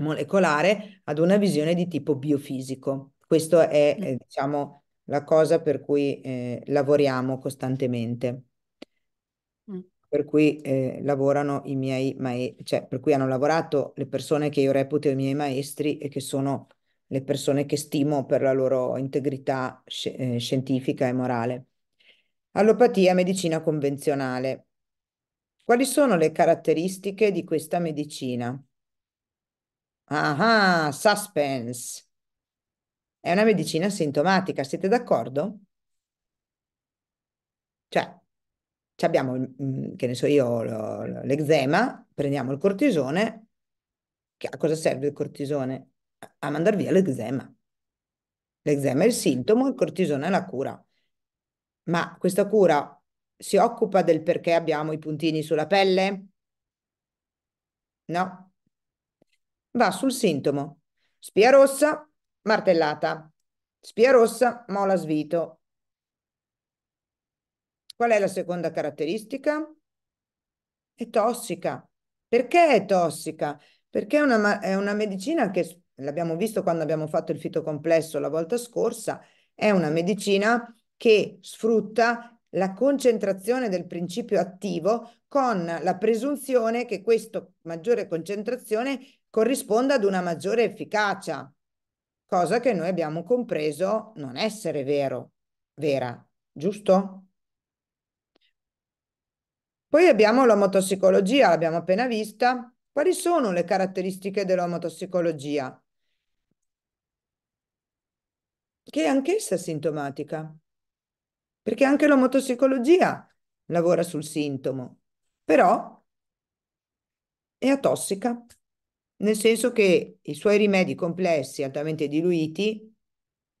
molecolare, ad una visione di tipo biofisico. Questa è, mm. eh, diciamo, la cosa per cui eh, lavoriamo costantemente, mm. per cui eh, lavorano i miei maestri, cioè per cui hanno lavorato le persone che io reputo i miei maestri e che sono le persone che stimo per la loro integrità sci- eh, scientifica e morale. Allopatia, medicina convenzionale. Quali sono le caratteristiche di questa medicina? Ah, suspense. È una medicina sintomatica, siete d'accordo? Cioè, abbiamo, mm, che ne so io, l'eczema, prendiamo il cortisone. A cosa serve il cortisone? A mandar via l'eczema. L'eczema è il sintomo, il cortisone è la cura. Ma questa cura si occupa del perché abbiamo i puntini sulla pelle? No. Va sul sintomo. Spia rossa, martellata. Spia rossa, mola svito. Qual è la seconda caratteristica? È tossica. Perché è tossica? Perché è una, è una medicina che, l'abbiamo visto quando abbiamo fatto il fitocomplesso la volta scorsa, è una medicina che sfrutta la concentrazione del principio attivo con la presunzione che questa maggiore concentrazione corrisponda ad una maggiore efficacia, cosa che noi abbiamo compreso non essere vero, vera, giusto? Poi abbiamo l'omotossicologia, l'abbiamo appena vista. Quali sono le caratteristiche dell'omotossicologia? Che è anch'essa sintomatica perché anche l'omotossicologia lavora sul sintomo, però è atossica, nel senso che i suoi rimedi complessi, altamente diluiti,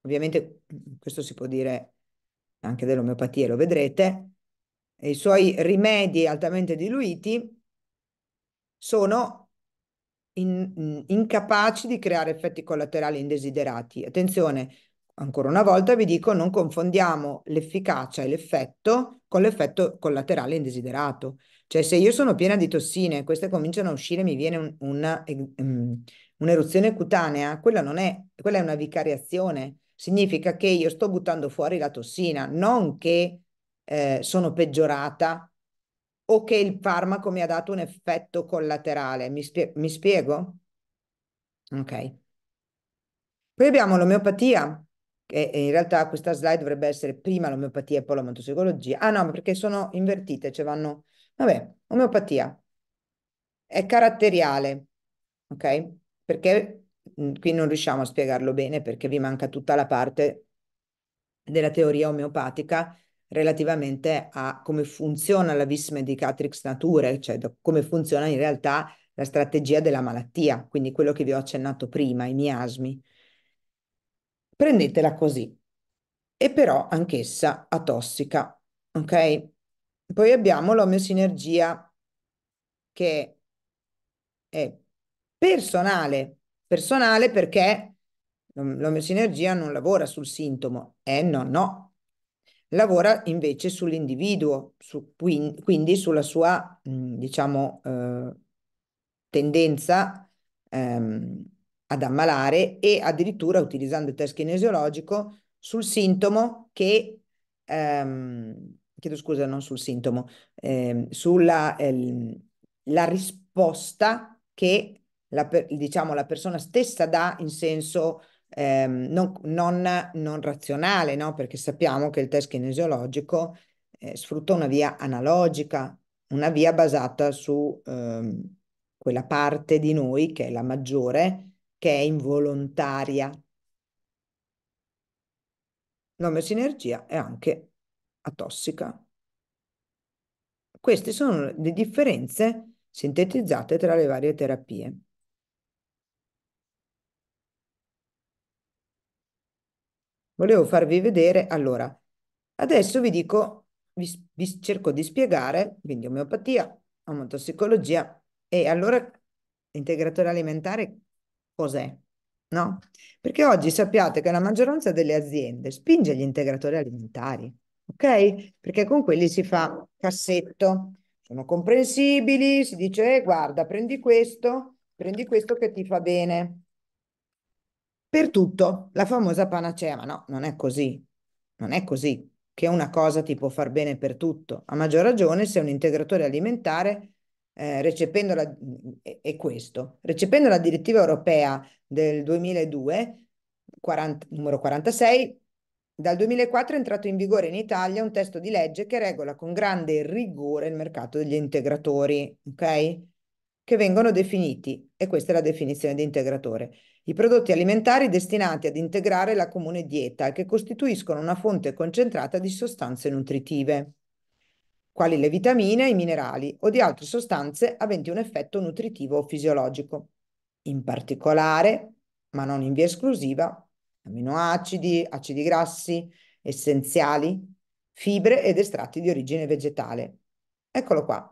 ovviamente questo si può dire anche dell'omeopatia, lo vedrete, i suoi rimedi altamente diluiti sono in, in, incapaci di creare effetti collaterali indesiderati. Attenzione, Ancora una volta vi dico, non confondiamo l'efficacia e l'effetto con l'effetto collaterale indesiderato. Cioè se io sono piena di tossine, e queste cominciano a uscire, mi viene un, una, um, eh, mm, un'eruzione cutanea, quella, non è, quella è una vicariazione, significa che io sto buttando fuori la tossina, non che eh, sono peggiorata o che il farmaco mi ha dato un effetto collaterale. Mi, spie- mi spiego? Ok. Poi abbiamo l'omeopatia, e, e in realtà questa slide dovrebbe essere prima l'omeopatia e poi la montosicologia. Ah no, perché sono invertite, cioè vanno... Vabbè, omeopatia è caratteriale, ok? Perché mm, qui non riusciamo a spiegarlo bene perché vi manca tutta la parte della teoria omeopatica relativamente a come funziona la vis medicatrix nature, cioè come funziona in realtà la strategia della malattia, quindi quello che vi ho accennato prima, i miasmi prendetela così. E però anch'essa atossica, ok? Poi abbiamo l'omiosinergia che è personale, personale perché l'omiosinergia non lavora sul sintomo, eh no, no, lavora invece sull'individuo, su, quindi sulla sua, diciamo, eh, tendenza ehm, ad ammalare e addirittura utilizzando il test kinesiologico sul sintomo che, ehm, chiedo scusa, non sul sintomo, ehm, sulla eh, la risposta che la, diciamo, la persona stessa dà in senso ehm, non, non, non, razionale, no? perché sappiamo che il test kinesiologico eh, sfrutta una via analogica, una via basata su ehm, quella parte di noi che è la maggiore, che è involontaria. L'omosinergia è anche atossica. Queste sono le differenze sintetizzate tra le varie terapie. Volevo farvi vedere, allora, adesso vi dico, vi, vi cerco di spiegare, quindi omeopatia, omotossicologia e allora integratore alimentare cos'è, no? Perché oggi sappiate che la maggioranza delle aziende spinge gli integratori alimentari, ok? Perché con quelli si fa cassetto, sono comprensibili, si dice eh, guarda prendi questo, prendi questo che ti fa bene. Per tutto, la famosa panacea, ma no, non è così, non è così che una cosa ti può far bene per tutto, a maggior ragione se un integratore alimentare eh, recependo la, è questo, recependo la direttiva europea del 2002, 40, numero 46, dal 2004 è entrato in vigore in Italia un testo di legge che regola con grande rigore il mercato degli integratori, ok? Che vengono definiti, e questa è la definizione di integratore, i prodotti alimentari destinati ad integrare la comune dieta e che costituiscono una fonte concentrata di sostanze nutritive quali le vitamine, i minerali o di altre sostanze aventi un effetto nutritivo o fisiologico. In particolare, ma non in via esclusiva, aminoacidi, acidi grassi, essenziali, fibre ed estratti di origine vegetale. Eccolo qua.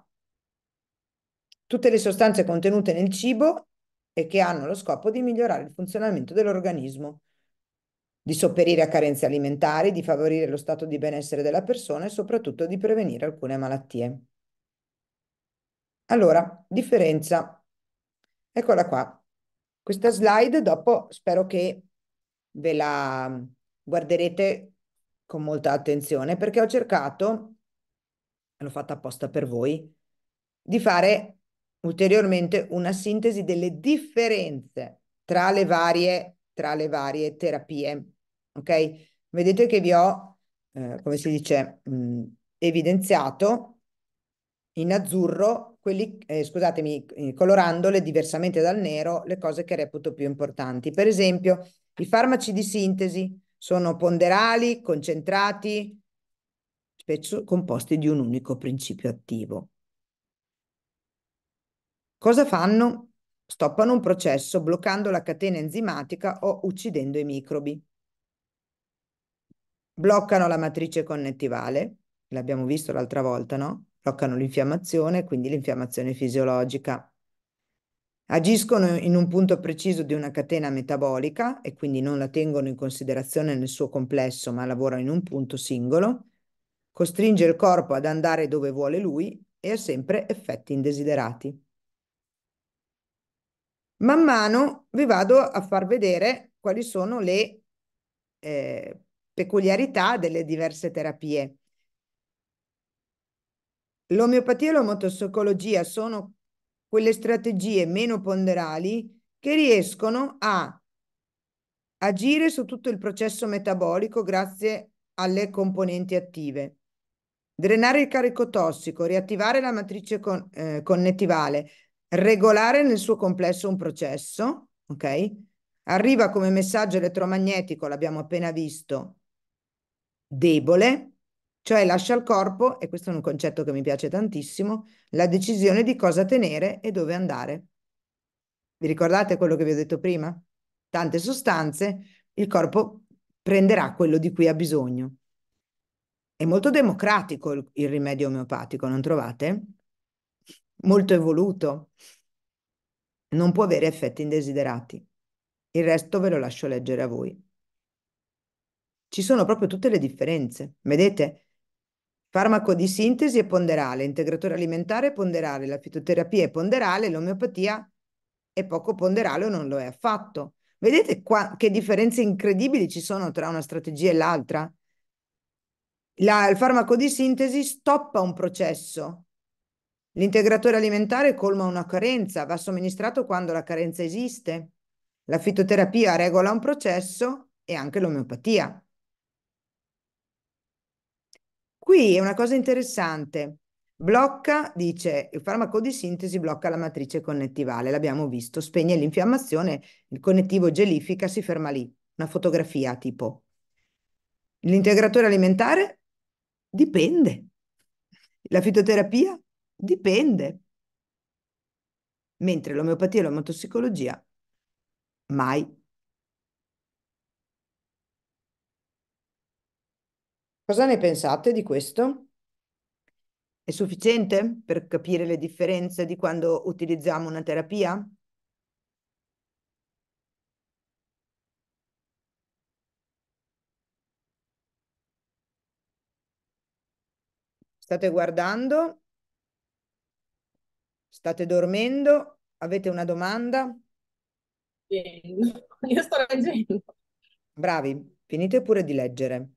Tutte le sostanze contenute nel cibo e che hanno lo scopo di migliorare il funzionamento dell'organismo, di sopperire a carenze alimentari, di favorire lo stato di benessere della persona e soprattutto di prevenire alcune malattie. Allora, differenza. Eccola qua. Questa slide dopo spero che ve la mm, guarderete con molta attenzione perché ho cercato, l'ho fatta apposta per voi, di fare ulteriormente una sintesi delle differenze tra le varie, tra le varie terapie ok? Vedete che vi ho, eh, come si dice, mh, mm, evidenziato in azzurro, quelli, eh, scusatemi, eh, colorandole diversamente dal nero, le cose che reputo più importanti. Per esempio, i farmaci di sintesi sono ponderali, concentrati, spesso composti di un unico principio attivo. Cosa fanno? Stoppano un processo bloccando la catena enzimatica o uccidendo i microbi bloccano la matrice connettivale, l'abbiamo visto l'altra volta, no? Bloccano l'infiammazione, quindi l'infiammazione fisiologica. Agiscono in un punto preciso di una catena metabolica e quindi non la tengono in considerazione nel suo complesso, ma lavorano in un punto singolo. Costringe il corpo ad andare dove vuole lui e ha sempre effetti indesiderati. Man mano vi vado a far vedere quali sono le eh, peculiarità delle diverse terapie. L'omeopatia e l'omotossicologia sono quelle strategie meno ponderali che riescono a agire su tutto il processo metabolico grazie alle componenti attive. Drenare il carico tossico, riattivare la matrice con, eh, connettivale, regolare nel suo complesso un processo, ok? Arriva come messaggio elettromagnetico, l'abbiamo appena visto, debole, cioè lascia al corpo, e questo è un concetto che mi piace tantissimo, la decisione di cosa tenere e dove andare. Vi ricordate quello che vi ho detto prima? Tante sostanze, il corpo prenderà quello di cui ha bisogno. È molto democratico il, il rimedio omeopatico, non trovate? Molto evoluto. Non può avere effetti indesiderati. Il resto ve lo lascio leggere a voi ci sono proprio tutte le differenze. Vedete? Farmaco di sintesi è ponderale, integratore alimentare è ponderale, la fitoterapia è ponderale, l'omeopatia è poco ponderale o non lo è affatto. Vedete qua che differenze incredibili ci sono tra una strategia e l'altra? La, il farmaco di sintesi stoppa un processo. L'integratore alimentare colma una carenza, va somministrato quando la carenza esiste. La fitoterapia regola un processo e anche l'omeopatia. Qui è una cosa interessante. Blocca, dice, il farmaco di sintesi blocca la matrice connettivale, l'abbiamo visto, spegne l'infiammazione, il connettivo gelifica, si ferma lì, una fotografia tipo. L'integratore alimentare? Dipende. La fitoterapia? Dipende. Mentre l'omeopatia e la motossicologia? Mai Cosa ne pensate di questo? È sufficiente per capire le differenze di quando utilizziamo una terapia? State guardando? State dormendo? Avete una domanda? Io sto leggendo. Bravi, finite pure di leggere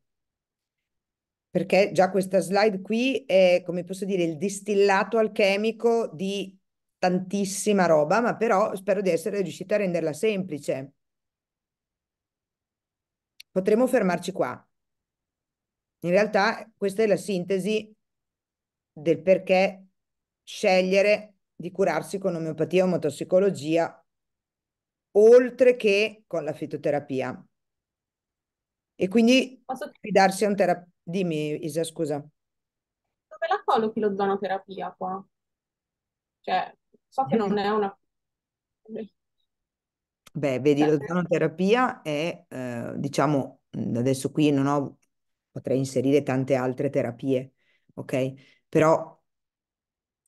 perché già questa slide qui è, come posso dire, il distillato alchemico di tantissima roba, ma però spero di essere riuscita a renderla semplice. Potremmo fermarci qua. In realtà questa è la sintesi del perché scegliere di curarsi con omeopatia o motossicologia oltre che con la fitoterapia. E quindi Posso... fidarsi a un terapeuta. Dimmi, Isa, scusa. Dove la collochi l'ozonoterapia qua? Cioè, so che non è una... Beh, vedi, cioè, l'ozonoterapia eh. è, eh, diciamo, adesso qui non ho, potrei inserire tante altre terapie, ok? Però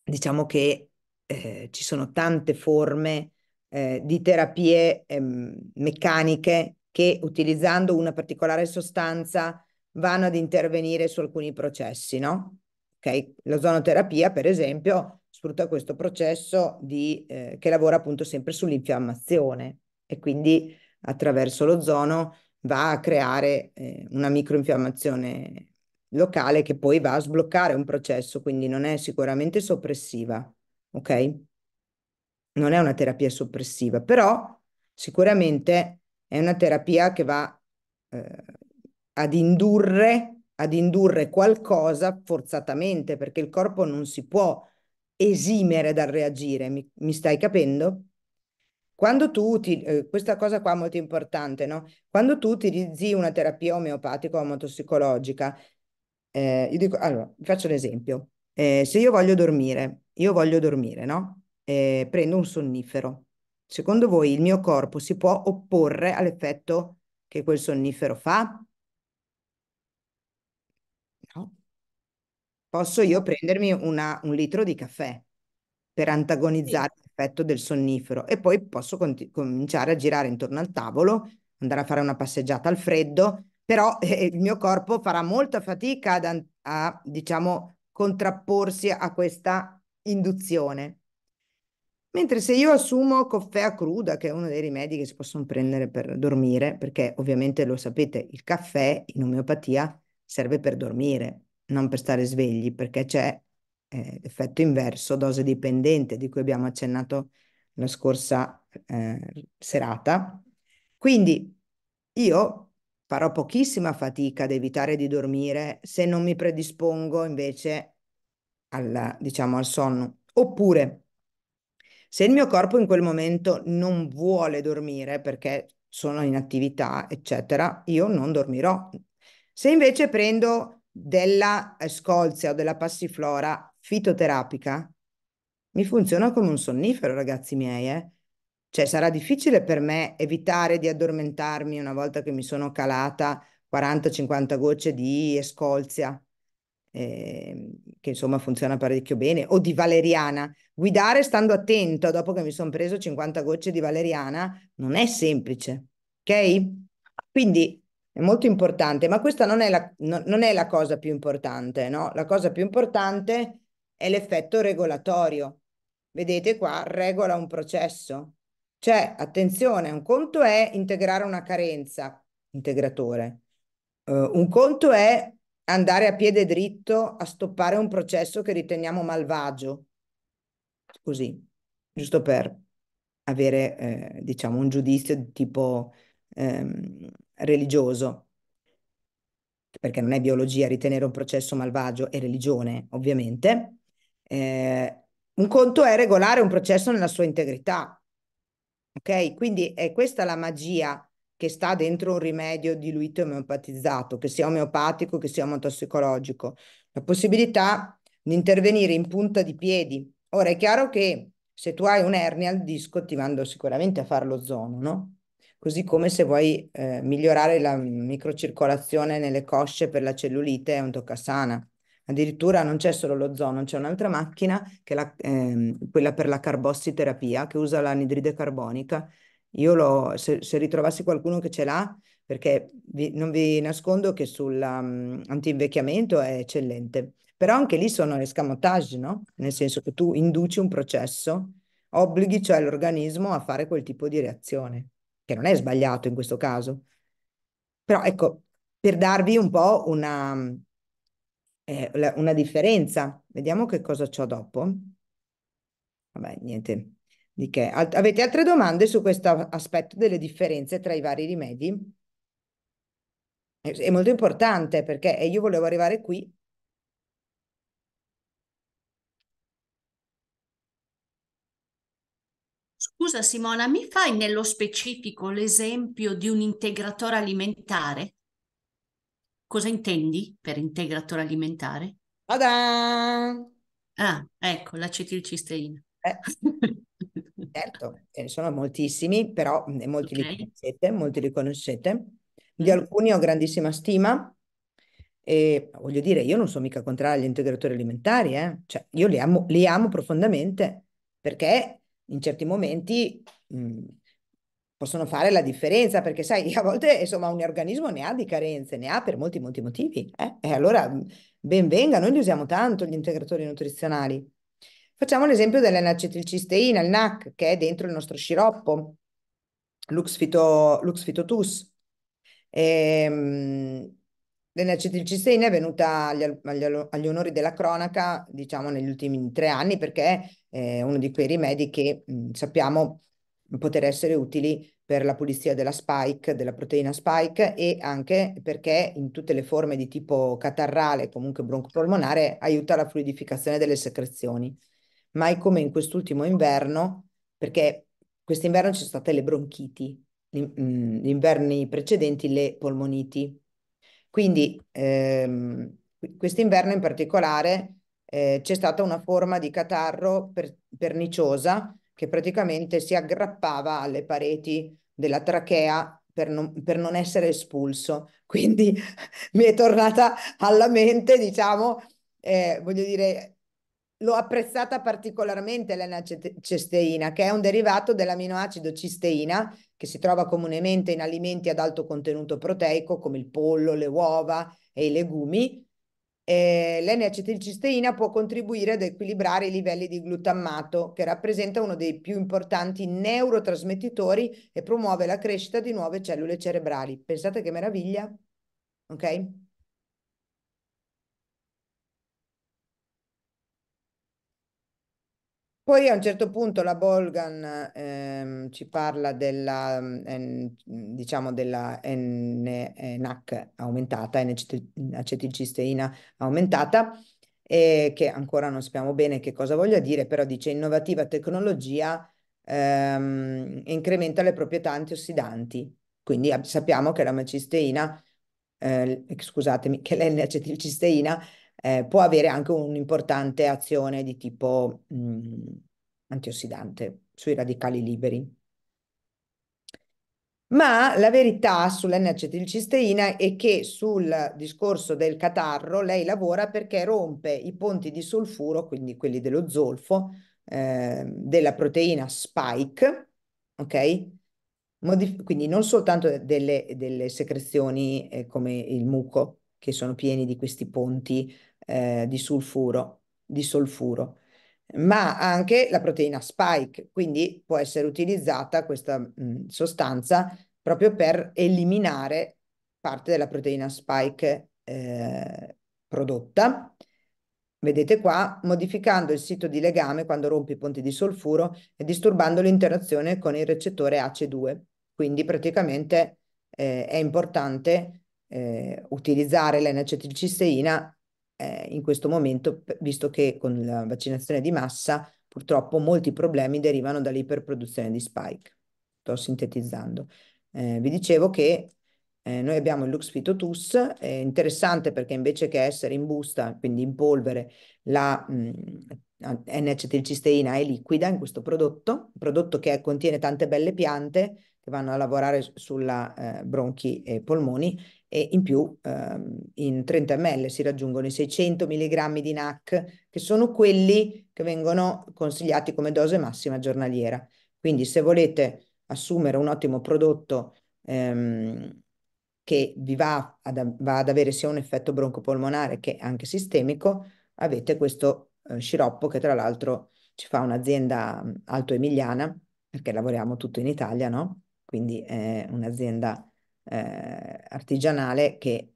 diciamo che eh, ci sono tante forme eh, di terapie ehm, meccaniche che utilizzando una particolare sostanza vanno ad intervenire su alcuni processi, no? Okay? L'ozonoterapia, per esempio, sfrutta questo processo di, eh, che lavora appunto sempre sull'infiammazione e quindi attraverso l'ozono va a creare eh, una microinfiammazione locale che poi va a sbloccare un processo, quindi non è sicuramente soppressiva, ok? Non è una terapia soppressiva, però sicuramente è una terapia che va eh, ad, indurre, ad indurre qualcosa forzatamente perché il corpo non si può esimere dal reagire, mi, mi stai capendo? Quando tu utilizzi, eh, questa cosa qua è molto importante, no? Quando tu utilizzi una terapia omeopatica o omotossicologica, eh, io dico, allora, vi faccio l'esempio. Eh, se io voglio dormire, io voglio dormire, no? Eh, prendo un sonnifero. Secondo voi il mio corpo si può opporre all'effetto che quel sonnifero fa? No. Posso io prendermi una, un litro di caffè per antagonizzare sì. l'effetto del sonnifero e poi posso cominciare a girare intorno al tavolo, andare a fare una passeggiata al freddo, però eh, eh il mio corpo farà molta fatica a, a diciamo, contrapporsi a questa induzione. Mentre se io assumo coffea cruda, che è uno dei rimedi che si possono prendere per dormire, perché ovviamente lo sapete, il caffè in omeopatia serve per dormire, non per stare svegli, perché c'è eh, l'effetto inverso, dose dipendente, di cui abbiamo accennato la scorsa eh, serata. Quindi io farò pochissima fatica ad evitare di dormire se non mi predispongo invece al, diciamo, al sonno. Oppure se il mio corpo in quel momento non vuole dormire perché sono in attività, eccetera, io non dormirò. Se invece prendo della eh, scolzia o della passiflora fitoterapica, mi funziona come un sonnifero, ragazzi miei, eh? Cioè sarà difficile per me evitare di addormentarmi una volta che mi sono calata 40-50 gocce di scolzia. Ehm, che insomma funziona parecchio bene, o di valeriana. Guidare stando attento, dopo che mi sono preso 50 gocce di valeriana, non è semplice, ok? Quindi è molto importante, ma questa non è la, no, non è la cosa più importante, no? La cosa più importante è l'effetto regolatorio. Vedete qua, regola un processo. Cioè, attenzione, un conto è integrare una carenza, integratore. Uh, un conto è andare a piede dritto a stoppare un processo che riteniamo malvagio. Così, giusto per avere, eh, diciamo, un giudizio di tipo ehm, religioso, perché non è biologia ritenere un processo malvagio, è religione, ovviamente. Eh, un conto è regolare un processo nella sua integrità. Ok? Quindi è questa la magia che sta dentro un rimedio diluito e omeopatizzato, che sia omeopatico, che sia omotossicologico. La possibilità di intervenire in punta di piedi. Ora è chiaro che se tu hai un'ernia al disco ti mando sicuramente a fare lo zono, no? Così come se vuoi eh, migliorare la microcircolazione nelle cosce per la cellulite è un toccasana. Addirittura non c'è solo lo zono, c'è un'altra macchina, che è la, eh, quella per la carbossiterapia, che usa l'anidride carbonica io lo, se, se, ritrovassi qualcuno che ce l'ha, perché vi, non vi nascondo che sull'antinvecchiamento um, è eccellente, però anche lì sono le scamotage, no? Nel senso che tu induci un processo, obblighi cioè l'organismo a fare quel tipo di reazione, che non è sbagliato in questo caso. Però ecco, per darvi un po' una, eh, una differenza, vediamo che cosa c'ho dopo. Vabbè, niente, di che? Al avete altre domande su questo aspetto delle differenze tra i vari rimedi? È, è molto importante perché io volevo arrivare qui Scusa Simona, mi fai nello specifico l'esempio di un integratore alimentare? Cosa intendi per integratore alimentare? Tada! Ah, ecco, l'acetilcisteina. Eh. certo, ce ne sono moltissimi, però mm, molti okay. li conoscete, molti li conoscete. Di mm. alcuni ho grandissima stima e voglio dire, io non sono mica contraria agli integratori alimentari, eh? cioè, io li amo, li amo, profondamente perché in certi momenti mh, mm, possono fare la differenza, perché sai, a volte insomma un organismo ne ha di carenze, ne ha per molti, molti motivi. Eh? E allora benvenga, noi li usiamo tanto gli integratori nutrizionali Facciamo l'esempio dell'enacetilcisteina, il NAC, che è dentro il nostro sciroppo, Luxfito, Luxfitotus. Ehm, L'enacetilcisteina è venuta agli, agli, agli, onori della cronaca, diciamo, negli ultimi tre anni, perché è uno di quei rimedi che mh, sappiamo poter essere utili per la pulizia della spike, della proteina spike e anche perché in tutte le forme di tipo catarrale, comunque broncopolmonare, aiuta la fluidificazione delle secrezioni mai come in quest'ultimo inverno, perché quest'inverno ci sono state le bronchiti, gli mm, inverni precedenti le polmoniti. Quindi ehm, quest'inverno in particolare eh, c'è stata una forma di catarro per, perniciosa che praticamente si aggrappava alle pareti della trachea per non, per non essere espulso. Quindi mi è tornata alla mente, diciamo, eh, voglio dire, l'ho apprezzata particolarmente ln che è un derivato dell'aminoacido cisteina che si trova comunemente in alimenti ad alto contenuto proteico come il pollo, le uova e i legumi. L'enacetilcisteina può contribuire ad equilibrare i livelli di glutammato, che rappresenta uno dei più importanti neurotrasmettitori e promuove la crescita di nuove cellule cerebrali. Pensate che meraviglia? Ok? Poi a un certo punto la Bolgan ehm, ci parla della, ehm, diciamo della NAC aumentata, N-acetilcisteina aumentata, e che ancora non sappiamo bene che cosa voglia dire, però dice innovativa tecnologia ehm, incrementa le proprietà antiossidanti. Quindi sappiamo che la macisteina, eh, scusatemi, che l'N-acetilcisteina eh, può avere anche un'importante azione di tipo mh, mhmm, antiossidante sui radicali liberi. Ma la verità sull'N-acetilcisteina è che sul discorso del catarro lei lavora perché rompe i ponti di solfuro, quindi quelli dello zolfo, eh, della proteina spike, ok? Modif quindi non soltanto delle, delle secrezioni eh, come il muco, che sono pieni di questi ponti eh, di, sulfuro, di solfuro, ma anche la proteina spike, quindi può essere utilizzata questa mh, mm, sostanza proprio per eliminare parte della proteina spike eh, prodotta. Vedete qua, modificando il sito di legame quando rompi i ponti di solfuro e disturbando l'interazione con il recettore AC2. Quindi praticamente eh, è importante eh, utilizzare l'N-acetilcisteina eh, in questo momento, visto che con la vaccinazione di massa purtroppo molti problemi derivano dall'iperproduzione di spike. Sto sintetizzando. Eh, vi dicevo che eh, noi abbiamo il Lux Fitotus, è interessante perché invece che essere in busta, quindi in polvere, la mm, N-acetilcisteina è liquida in questo prodotto, prodotto che contiene tante belle piante che vanno a lavorare sulla eh, bronchi e polmoni e in più ehm, in 30 ml si raggiungono i 600 mg di NAC, che sono quelli che vengono consigliati come dose massima giornaliera. Quindi se volete assumere un ottimo prodotto ehm, che vi va ad, va ad, avere sia un effetto broncopolmonare che anche sistemico, avete questo eh, sciroppo che tra l'altro ci fa un'azienda alto-emiliana, perché lavoriamo tutto in Italia, no? Quindi è un'azienda eh, artigianale che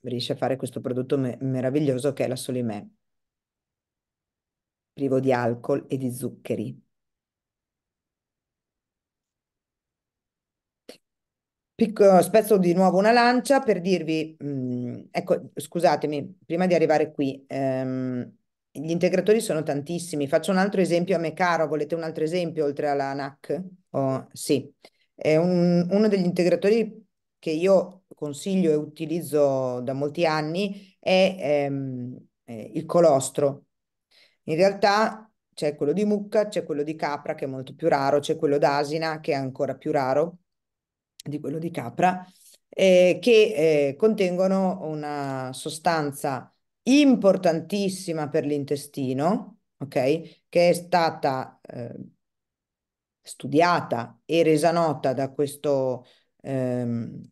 riesce a fare questo prodotto me meraviglioso che è la Solimè, privo di alcol e di zuccheri. Picco, spezzo di nuovo una lancia per dirvi, mh, mm, ecco, scusatemi, prima di arrivare qui, ehm, gli integratori sono tantissimi. Faccio un altro esempio a me caro, volete un altro esempio oltre alla NAC? Oh, sì, è un, uno degli integratori che io consiglio e utilizzo da molti anni è ehm, eh, il colostro. In realtà c'è quello di mucca, c'è quello di capra che è molto più raro, c'è quello d'asina che è ancora più raro di quello di capra, eh, che eh, contengono una sostanza importantissima per l'intestino, ok? Che è stata eh, studiata e resa nota da questo ehm,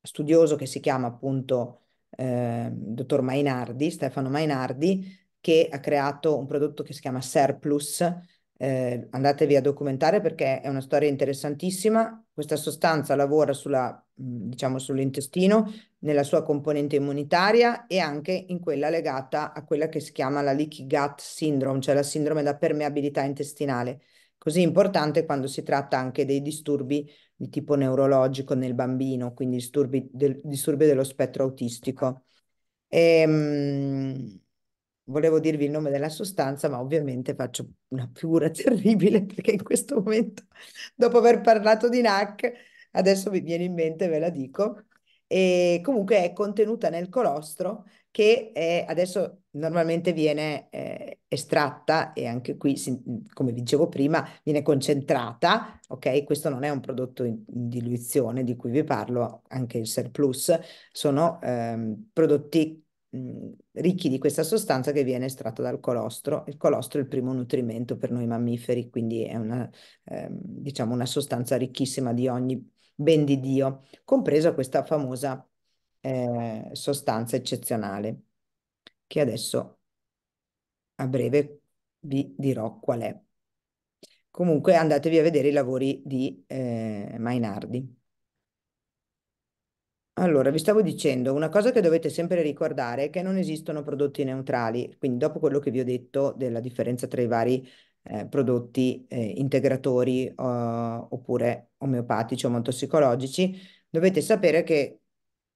studioso che si chiama appunto eh, dottor Mainardi, Stefano Mainardi, che ha creato un prodotto che si chiama Surplus. Eh, andatevi a documentare perché è una storia interessantissima. Questa sostanza lavora sulla, diciamo, sull'intestino, nella sua componente immunitaria e anche in quella legata a quella che si chiama la leaky gut syndrome, cioè la sindrome da permeabilità intestinale, così importante quando si tratta anche dei disturbi di tipo neurologico nel bambino, quindi disturbi, del, disturbi dello spettro autistico. E, ehm, mh, volevo dirvi il nome della sostanza, ma ovviamente faccio una figura terribile perché in questo momento, dopo aver parlato di NAC, adesso mi viene in mente, ve la dico e comunque è contenuta nel colostro che è, adesso normalmente viene eh, estratta e anche qui, si, come dicevo prima, viene concentrata, ok? Questo non è un prodotto in, in diluizione di cui vi parlo, anche il surplus, sono ehm, prodotti mh, ricchi di questa sostanza che viene estratta dal colostro. Il colostro è il primo nutrimento per noi mammiferi, quindi è una, ehm, diciamo una sostanza ricchissima di ogni ben di Dio, compresa questa famosa eh, sostanza eccezionale, che adesso a breve vi dirò qual è. Comunque andatevi a vedere i lavori di eh, Mainardi. Allora, vi stavo dicendo, una cosa che dovete sempre ricordare è che non esistono prodotti neutrali, quindi dopo quello che vi ho detto della differenza tra i vari eh, prodotti eh, integratori eh, oppure omeopatici o motossicologici, dovete sapere che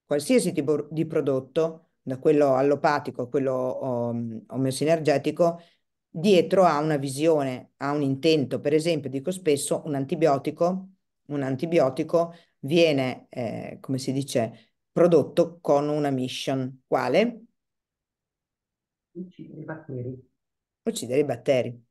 qualsiasi tipo di prodotto, da quello allopatico a quello um, ehm, omeosinergetico, dietro ha una visione, ha un intento. Per esempio, dico spesso, un antibiotico, un antibiotico viene, eh, come si dice, prodotto con una mission. Quale? Uccidere i batteri. Uccidere i batteri.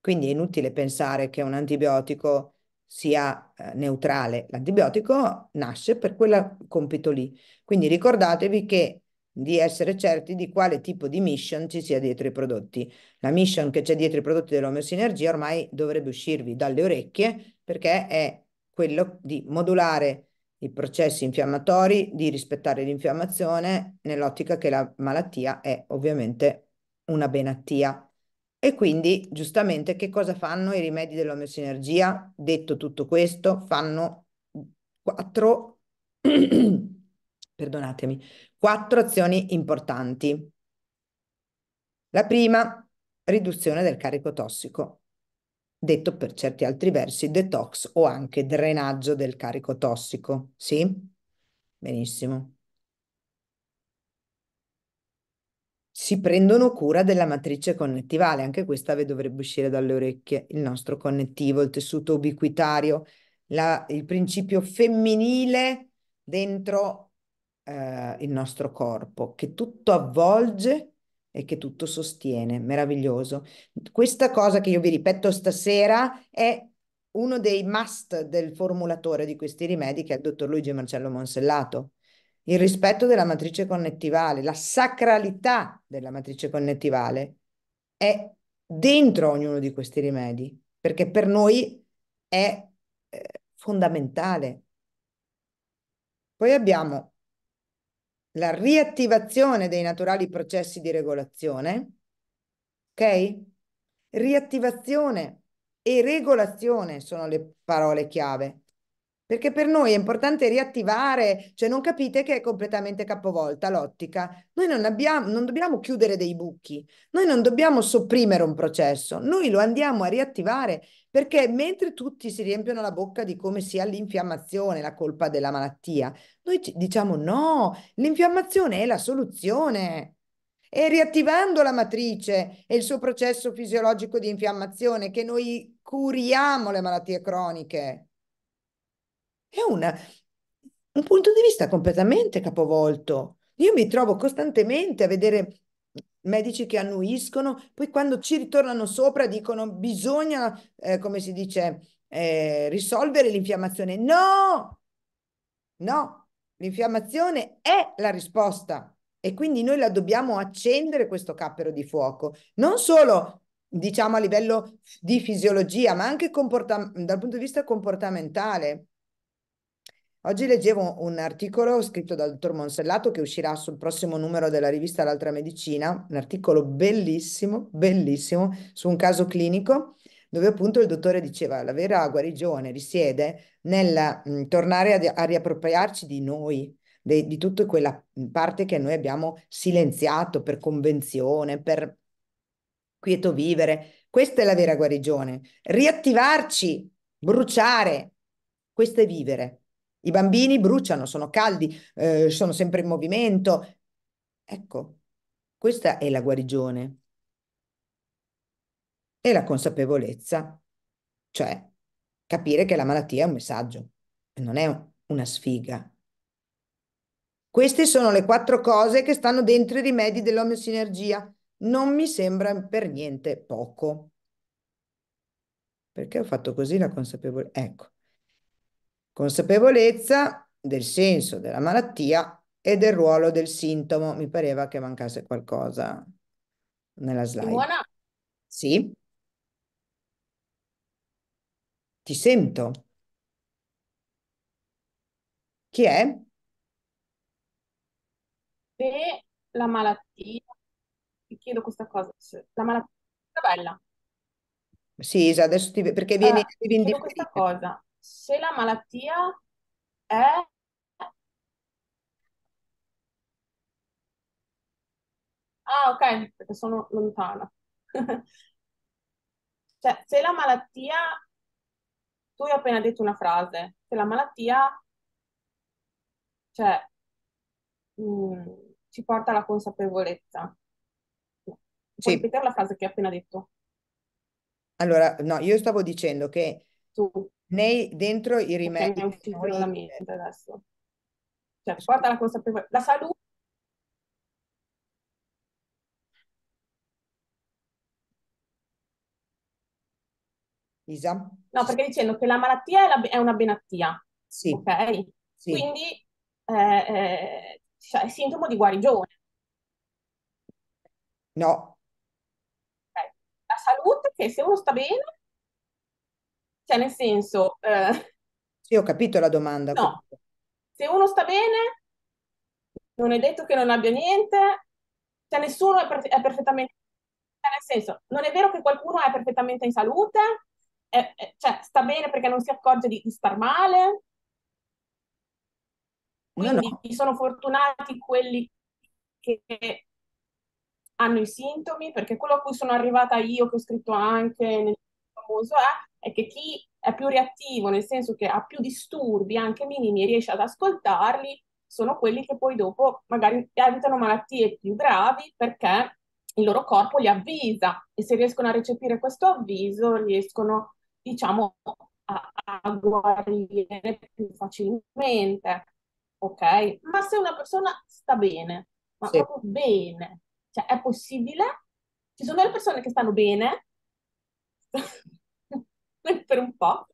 Quindi è inutile pensare che un antibiotico sia eh, neutrale. L'antibiotico nasce per quel compito lì. Quindi ricordatevi che di essere certi di quale tipo di mission ci sia dietro i prodotti. La mission che c'è dietro i prodotti dell'omeosinergia ormai dovrebbe uscirvi dalle orecchie perché è quello di modulare i processi infiammatori, di rispettare l'infiammazione nell'ottica che la malattia è ovviamente una benattia. E quindi, giustamente, che cosa fanno i rimedi dell'omeosinergia? Detto tutto questo, fanno quattro, perdonatemi, quattro azioni importanti. La prima, riduzione del carico tossico, detto per certi altri versi detox o anche drenaggio del carico tossico. Sì? Benissimo. si prendono cura della matrice connettivale, anche questa vi dovrebbe uscire dalle orecchie, il nostro connettivo, il tessuto ubiquitario, la, il principio femminile dentro eh, il nostro corpo, che tutto avvolge e che tutto sostiene, meraviglioso. Questa cosa che io vi ripeto stasera è uno dei must del formulatore di questi rimedi che è il dottor Luigi Marcello Monsellato il rispetto della matrice connettivale, la sacralità della matrice connettivale è dentro ognuno di questi rimedi, perché per noi è eh, fondamentale. Poi abbiamo la riattivazione dei naturali processi di regolazione, ok? Riattivazione e regolazione sono le parole chiave. Perché per noi è importante riattivare, cioè non capite che è completamente capovolta l'ottica. Noi non, abbiamo, non dobbiamo chiudere dei buchi, noi non dobbiamo sopprimere un processo, noi lo andiamo a riattivare perché mentre tutti si riempiono la bocca di come sia l'infiammazione la colpa della malattia, noi diciamo no, l'infiammazione è la soluzione. E riattivando la matrice e il suo processo fisiologico di infiammazione che noi curiamo le malattie croniche. È una, un punto di vista completamente capovolto. Io mi trovo costantemente a vedere medici che annuiscono, poi quando ci ritornano sopra dicono bisogna, eh, come si dice, eh, risolvere l'infiammazione. No, no, l'infiammazione è la risposta e quindi noi la dobbiamo accendere questo cappero di fuoco, non solo diciamo a livello di fisiologia, ma anche comporta- dal punto di vista comportamentale. Oggi leggevo un articolo scritto dal dottor Monsellato che uscirà sul prossimo numero della rivista L'altra medicina, un articolo bellissimo, bellissimo, su un caso clinico dove appunto il dottore diceva la vera guarigione risiede nel mh, tornare a, a, riappropriarci di noi, de, di tutta quella parte che noi abbiamo silenziato per convenzione, per quieto vivere. Questa è la vera guarigione. Riattivarci, bruciare, questo è vivere. I bambini bruciano, sono caldi, eh, sono sempre in movimento. Ecco, questa è la guarigione. E la consapevolezza, cioè capire che la malattia è un messaggio, non è una sfiga. Queste sono le quattro cose che stanno dentro i rimedi dell'omiosinergia. Non mi sembra per niente poco. Perché ho fatto così la consapevolezza? Ecco consapevolezza del senso della malattia e del ruolo del sintomo. Mi pareva che mancasse qualcosa nella slide. Buona. Sì. Ti sento. Chi è? Se la malattia, ti chiedo questa cosa, la malattia è bella. Sì, adesso ti... perché vieni, ah, vieni in differita. cosa se la malattia è Ah, ok, perché sono lontana. cioè, se la malattia, tu hai appena detto una frase, se la malattia, cioè, mh, mm, ci porta alla consapevolezza. Puoi sì. ripetere la frase che hai appena detto? Allora, no, io stavo dicendo che tu. Nei, dentro i rimedi. Non ci nella mente adesso. Cioè, porta la consapevolezza. La salute. Isa? No, perché dicendo che la malattia è, la, è una benattia. Sì. Ok? Sì. Quindi eh, eh, cioè, è sintomo di guarigione. No. Okay. La salute, che se uno sta bene, cioè, nel senso, eh, Sì, ho capito la domanda. no, se uno sta bene, non è detto che non abbia niente, cioè nessuno è, per- è perfettamente, cioè, nel senso, non è vero che qualcuno è perfettamente in salute, è- è- cioè sta bene perché non si accorge di, di star male, No, no, sono fortunati quelli che hanno i sintomi, perché quello a cui sono arrivata io, che ho scritto anche nel famoso è, è che chi è più reattivo, nel senso che ha più disturbi, anche minimi, e riesce ad ascoltarli, sono quelli che poi dopo magari evitano malattie più gravi perché il loro corpo li avvisa e se riescono a recepire questo avviso riescono, diciamo, a, a guarire più facilmente. Ok? Ma se una persona sta bene, ma sì. proprio bene, cioè è possibile? Ci sono delle persone che stanno bene, per un po'.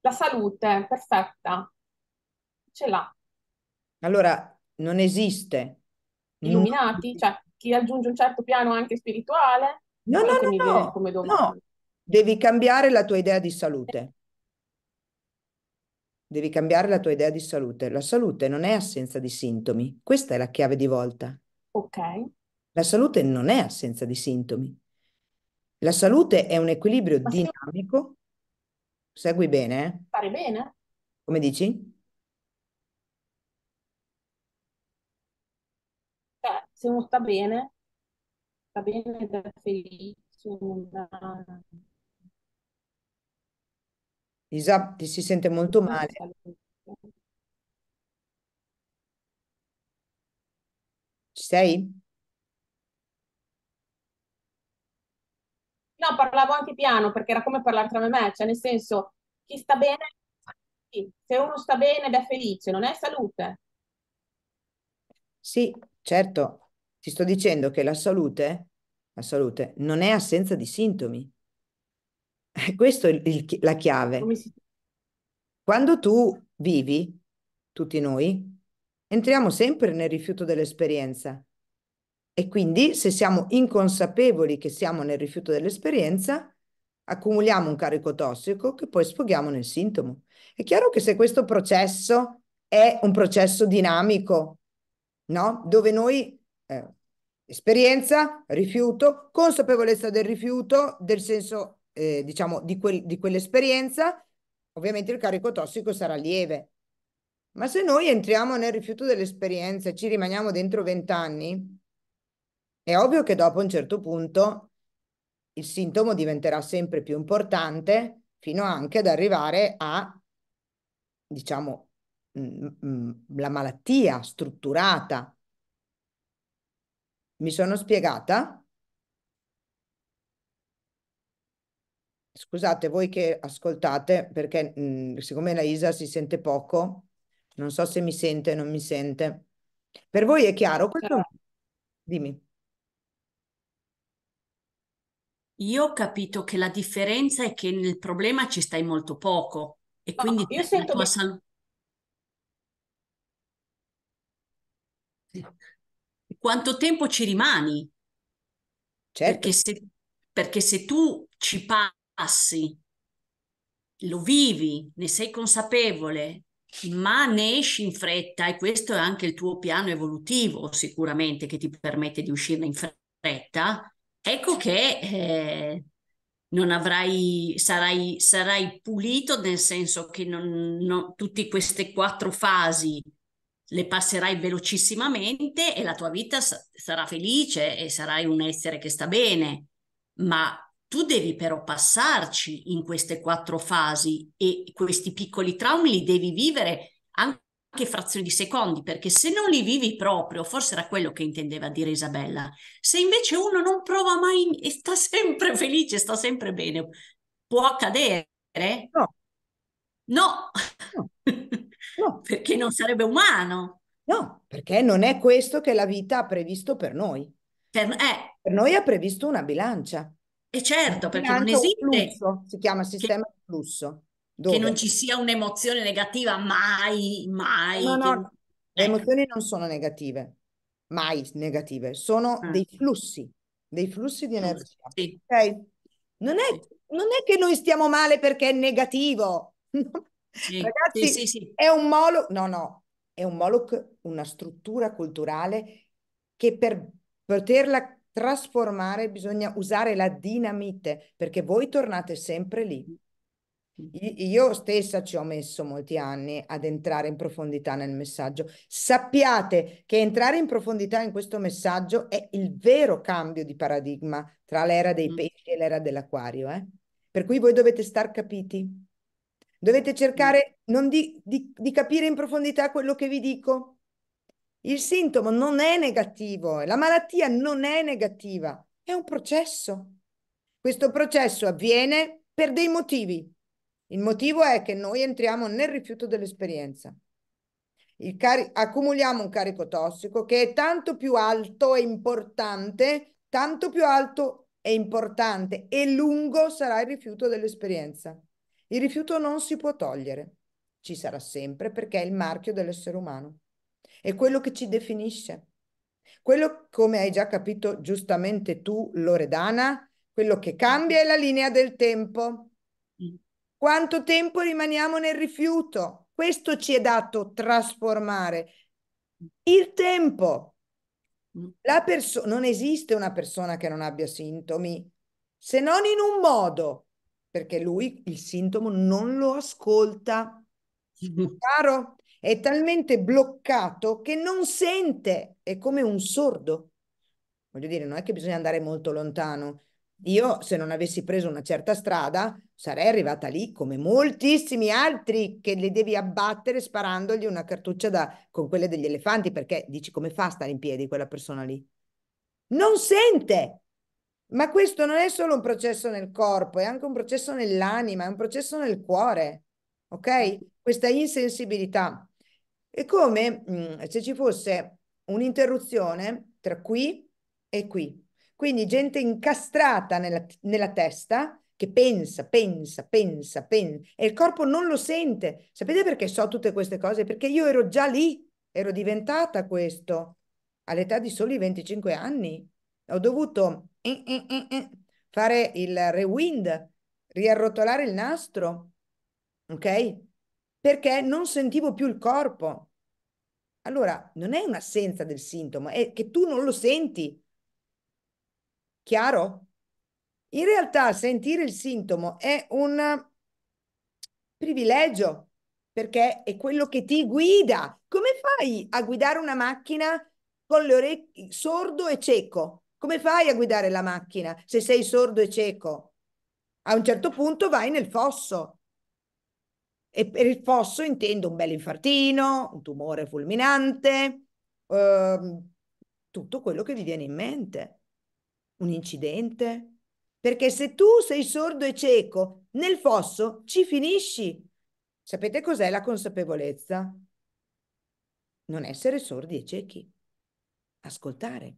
La salute, perfetta. Ce l'ha. Allora, non esiste. Illuminati, cioè chi raggiunge un certo piano anche spirituale. No, no, no, no, come no. Devi cambiare la tua idea di salute. Devi cambiare la tua idea di salute. La salute non è assenza di sintomi. Questa è la chiave di volta. Ok. La salute non è assenza di sintomi. La salute è un equilibrio Ma dinamico. Segui bene? eh? bene? Come dici? Cioè, se uno sta bene, sta bene ed è felice, una... Isa ti si sente molto male. Ci sei? No, parlavo anche piano perché era come parlare tra me e me, cioè nel senso chi sta bene, se uno sta bene ed è felice, non è salute. Sì, certo, ti sto dicendo che la salute, la salute non è assenza di sintomi. Questa è il, la chiave. Quando tu vivi, tutti noi, entriamo sempre nel rifiuto dell'esperienza. E quindi se siamo inconsapevoli che siamo nel rifiuto dell'esperienza, accumuliamo un carico tossico che poi sfoghiamo nel sintomo. È chiaro che se questo processo è un processo dinamico, no? dove noi eh, esperienza, rifiuto, consapevolezza del rifiuto, del senso eh, diciamo di, quel, di quell'esperienza, ovviamente il carico tossico sarà lieve. Ma se noi entriamo nel rifiuto dell'esperienza e ci rimaniamo dentro vent'anni, è ovvio che dopo un certo punto il sintomo diventerà sempre più importante fino anche ad arrivare a, diciamo, mh, mm, mh, mm, la malattia strutturata. Mi sono spiegata? Scusate voi che ascoltate, perché mh, mm, siccome la Isa si sente poco, non so se mi sente o non mi sente. Per voi è chiaro? Questo... Dimmi. Io ho capito che la differenza è che nel problema ci stai molto poco e No, quindi io sento tua salu- quanto tempo ci rimani? Certo, Perché se, perché se tu ci passi, lo vivi, ne sei consapevole, ma ne esci in fretta e questo è anche il tuo piano evolutivo sicuramente che ti permette di uscirne in fretta, ecco che eh, non avrai, sarai, sarai, pulito nel senso che non, non, tutte queste quattro fasi le passerai velocissimamente e la tua vita sarà felice e sarai un essere che sta bene, ma tu devi però passarci in queste quattro fasi e questi piccoli traumi li devi vivere anche anche frazioni di secondi, perché se non li vivi proprio, forse era quello che intendeva dire Isabella, se invece uno non prova mai e sta sempre felice, sta sempre bene, può accadere? No. No. no. perché non sarebbe umano. No, perché non è questo che la vita ha previsto per noi. Per, eh. per noi ha previsto una bilancia. E certo, perché non esiste. Flusso, si chiama sistema che... di flusso. Dove? Che non ci sia un'emozione negativa, mai, mai. No, no, che... le ecco. emozioni non sono negative, mai negative, sono ah. dei flussi, dei flussi di energia. Sì. Okay? Non, è, non è che noi stiamo male perché è negativo. Sì, Ragazzi, sì, sì, è un moloch, no, no, è un moloch, una struttura culturale che per poterla trasformare bisogna usare la dinamite, perché voi tornate sempre lì. Io stessa ci ho messo molti anni ad entrare in profondità nel messaggio. Sappiate che entrare in profondità in questo messaggio è il vero cambio di paradigma tra l'era dei mm. pesci e l'era dell'acquario. Eh? Per cui voi dovete star capiti. Dovete mm. cercare di, di, di capire in profondità quello che vi dico. Il sintomo non è negativo, la malattia non è negativa, è un processo. Questo processo avviene per dei motivi, il motivo è che noi entriamo nel rifiuto dell'esperienza. accumuliamo un carico tossico che è tanto più alto e importante, tanto più alto e importante e lungo sarà il rifiuto dell'esperienza. Il rifiuto non si può togliere, ci sarà sempre perché è il marchio dell'essere umano, è quello che ci definisce. Quello, come hai già capito giustamente tu, Loredana, quello che cambia è la linea del tempo. Quanto tempo rimaniamo nel rifiuto? Questo ci è dato trasformare. Il tempo. Perso- non esiste una persona che non abbia sintomi, se non in un modo, perché lui il sintomo non lo ascolta. Chiaro? È talmente bloccato che non sente, è come un sordo. Voglio dire, non è che bisogna andare molto lontano. Io, se non avessi preso una certa strada, sarei arrivata lì come moltissimi altri che le devi abbattere sparandogli una cartuccia da, con quelle degli elefanti, perché dici come fa a stare in piedi quella persona lì? Non sente! Ma questo non è solo un processo nel corpo, è anche un processo nell'anima, è un processo nel cuore, ok? Questa insensibilità. È come mh, mm, se ci fosse un'interruzione tra qui e qui quindi gente incastrata nella, nella testa che pensa, pensa, pensa, pensa e il corpo non lo sente. Sapete perché so tutte queste cose? Perché io ero già lì, ero diventata questo all'età di soli 25 anni. Ho dovuto in, in, in, fare il rewind, riarrotolare il nastro, ok? Perché non sentivo più il corpo. Allora, non è un'assenza del sintomo, è che tu non lo senti, Chiaro? In realtà sentire il sintomo è un privilegio perché è quello che ti guida. Come fai a guidare una macchina con le orecchie sordo e cieco? Come fai a guidare la macchina se sei sordo e cieco? A un certo punto vai nel fosso. E per il fosso intendo un bel infartino, un tumore fulminante, ehm, tutto quello che vi viene in mente. Un incidente? Perché se tu sei sordo e cieco, nel fosso ci finisci. Sapete cos'è la consapevolezza? Non essere sordi e ciechi. Ascoltare.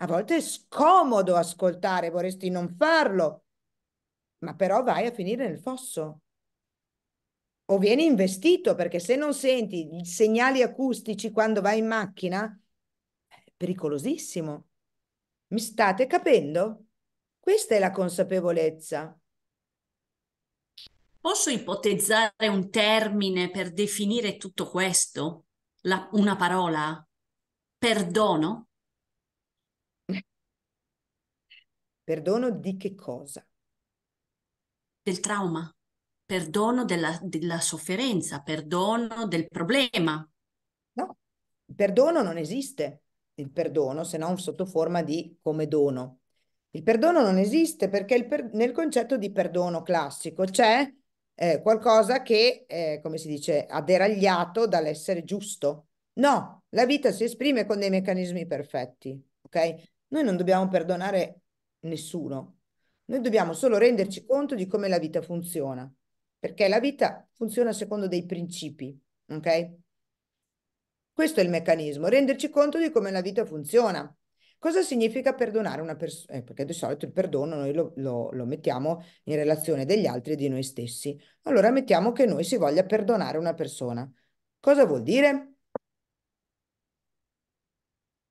A volte è scomodo ascoltare, vorresti non farlo, ma però vai a finire nel fosso. O vieni investito perché se non senti i segnali acustici quando vai in macchina, è pericolosissimo. Mi state capendo? Questa è la consapevolezza. Posso ipotizzare un termine per definire tutto questo? La, una parola? Perdono? Perdono di che cosa? Del trauma, perdono della, della sofferenza, perdono del problema. No, perdono non esiste il perdono se non sotto forma di come dono. Il perdono non esiste perché per... nel concetto di perdono classico c'è eh, qualcosa che, eh, come si dice, ha deragliato dall'essere giusto. No, la vita si esprime con dei meccanismi perfetti, ok? Noi non dobbiamo perdonare nessuno, noi dobbiamo solo renderci conto di come la vita funziona, perché la vita funziona secondo dei principi, ok? Questo è il meccanismo, renderci conto di come la vita funziona. Cosa significa perdonare una persona? Eh, perché di solito il perdono noi lo, lo, lo, mettiamo in relazione degli altri e di noi stessi. Allora mettiamo che noi si voglia perdonare una persona. Cosa vuol dire?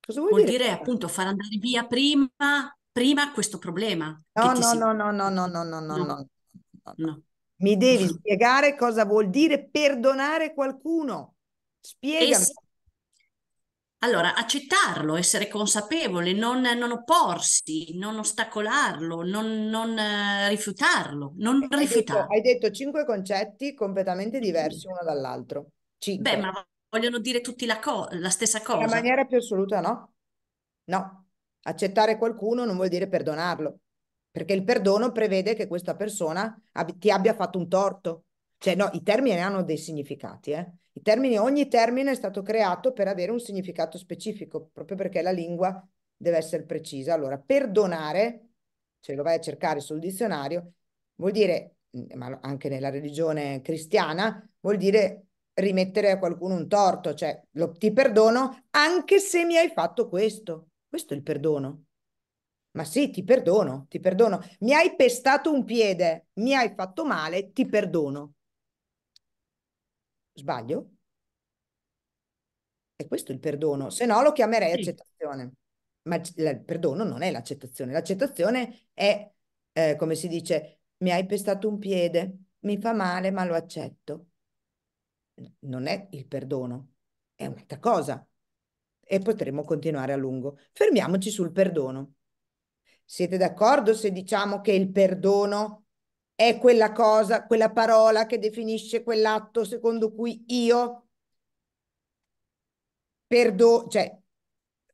Cosa vuol, vuol dire? dire appunto far andare via prima, prima questo problema. No, no, si... no, no, no, no, no, no, no, no, no. no. Mi devi spiegare cosa vuol dire perdonare qualcuno. Spiegami. Es allora, accettarlo, essere consapevole, non, non opporsi, non ostacolarlo, non, non eh, rifiutarlo, non hai rifiutarlo. Detto, hai detto cinque concetti completamente diversi uno dall'altro. Cinque. Beh, ma vogliono dire tutti la, co- la stessa cosa. In maniera più assoluta no. No. Accettare qualcuno non vuol dire perdonarlo, perché il perdono prevede che questa persona ab- ti abbia fatto un torto. Cioè no, i termini hanno dei significati, eh? I termini, ogni termine è stato creato per avere un significato specifico, proprio perché la lingua deve essere precisa. Allora, perdonare, se cioè lo vai a cercare sul dizionario, vuol dire, ma anche nella religione cristiana, vuol dire rimettere a qualcuno un torto, cioè lo, ti perdono anche se mi hai fatto questo. Questo è il perdono. Ma sì, ti perdono, ti perdono. Mi hai pestato un piede, mi hai fatto male, ti perdono. Sbaglio? È questo il perdono, se no lo chiamerei sì. accettazione. Ma il perdono non è l'accettazione, l'accettazione è, eh, come si dice, mi hai pestato un piede, mi fa male ma lo accetto. Non è il perdono, è un'altra cosa. E potremmo continuare a lungo. Fermiamoci sul perdono. Siete d'accordo se diciamo che il perdono è quella cosa, quella parola che definisce quell'atto secondo cui io perdo, cioè,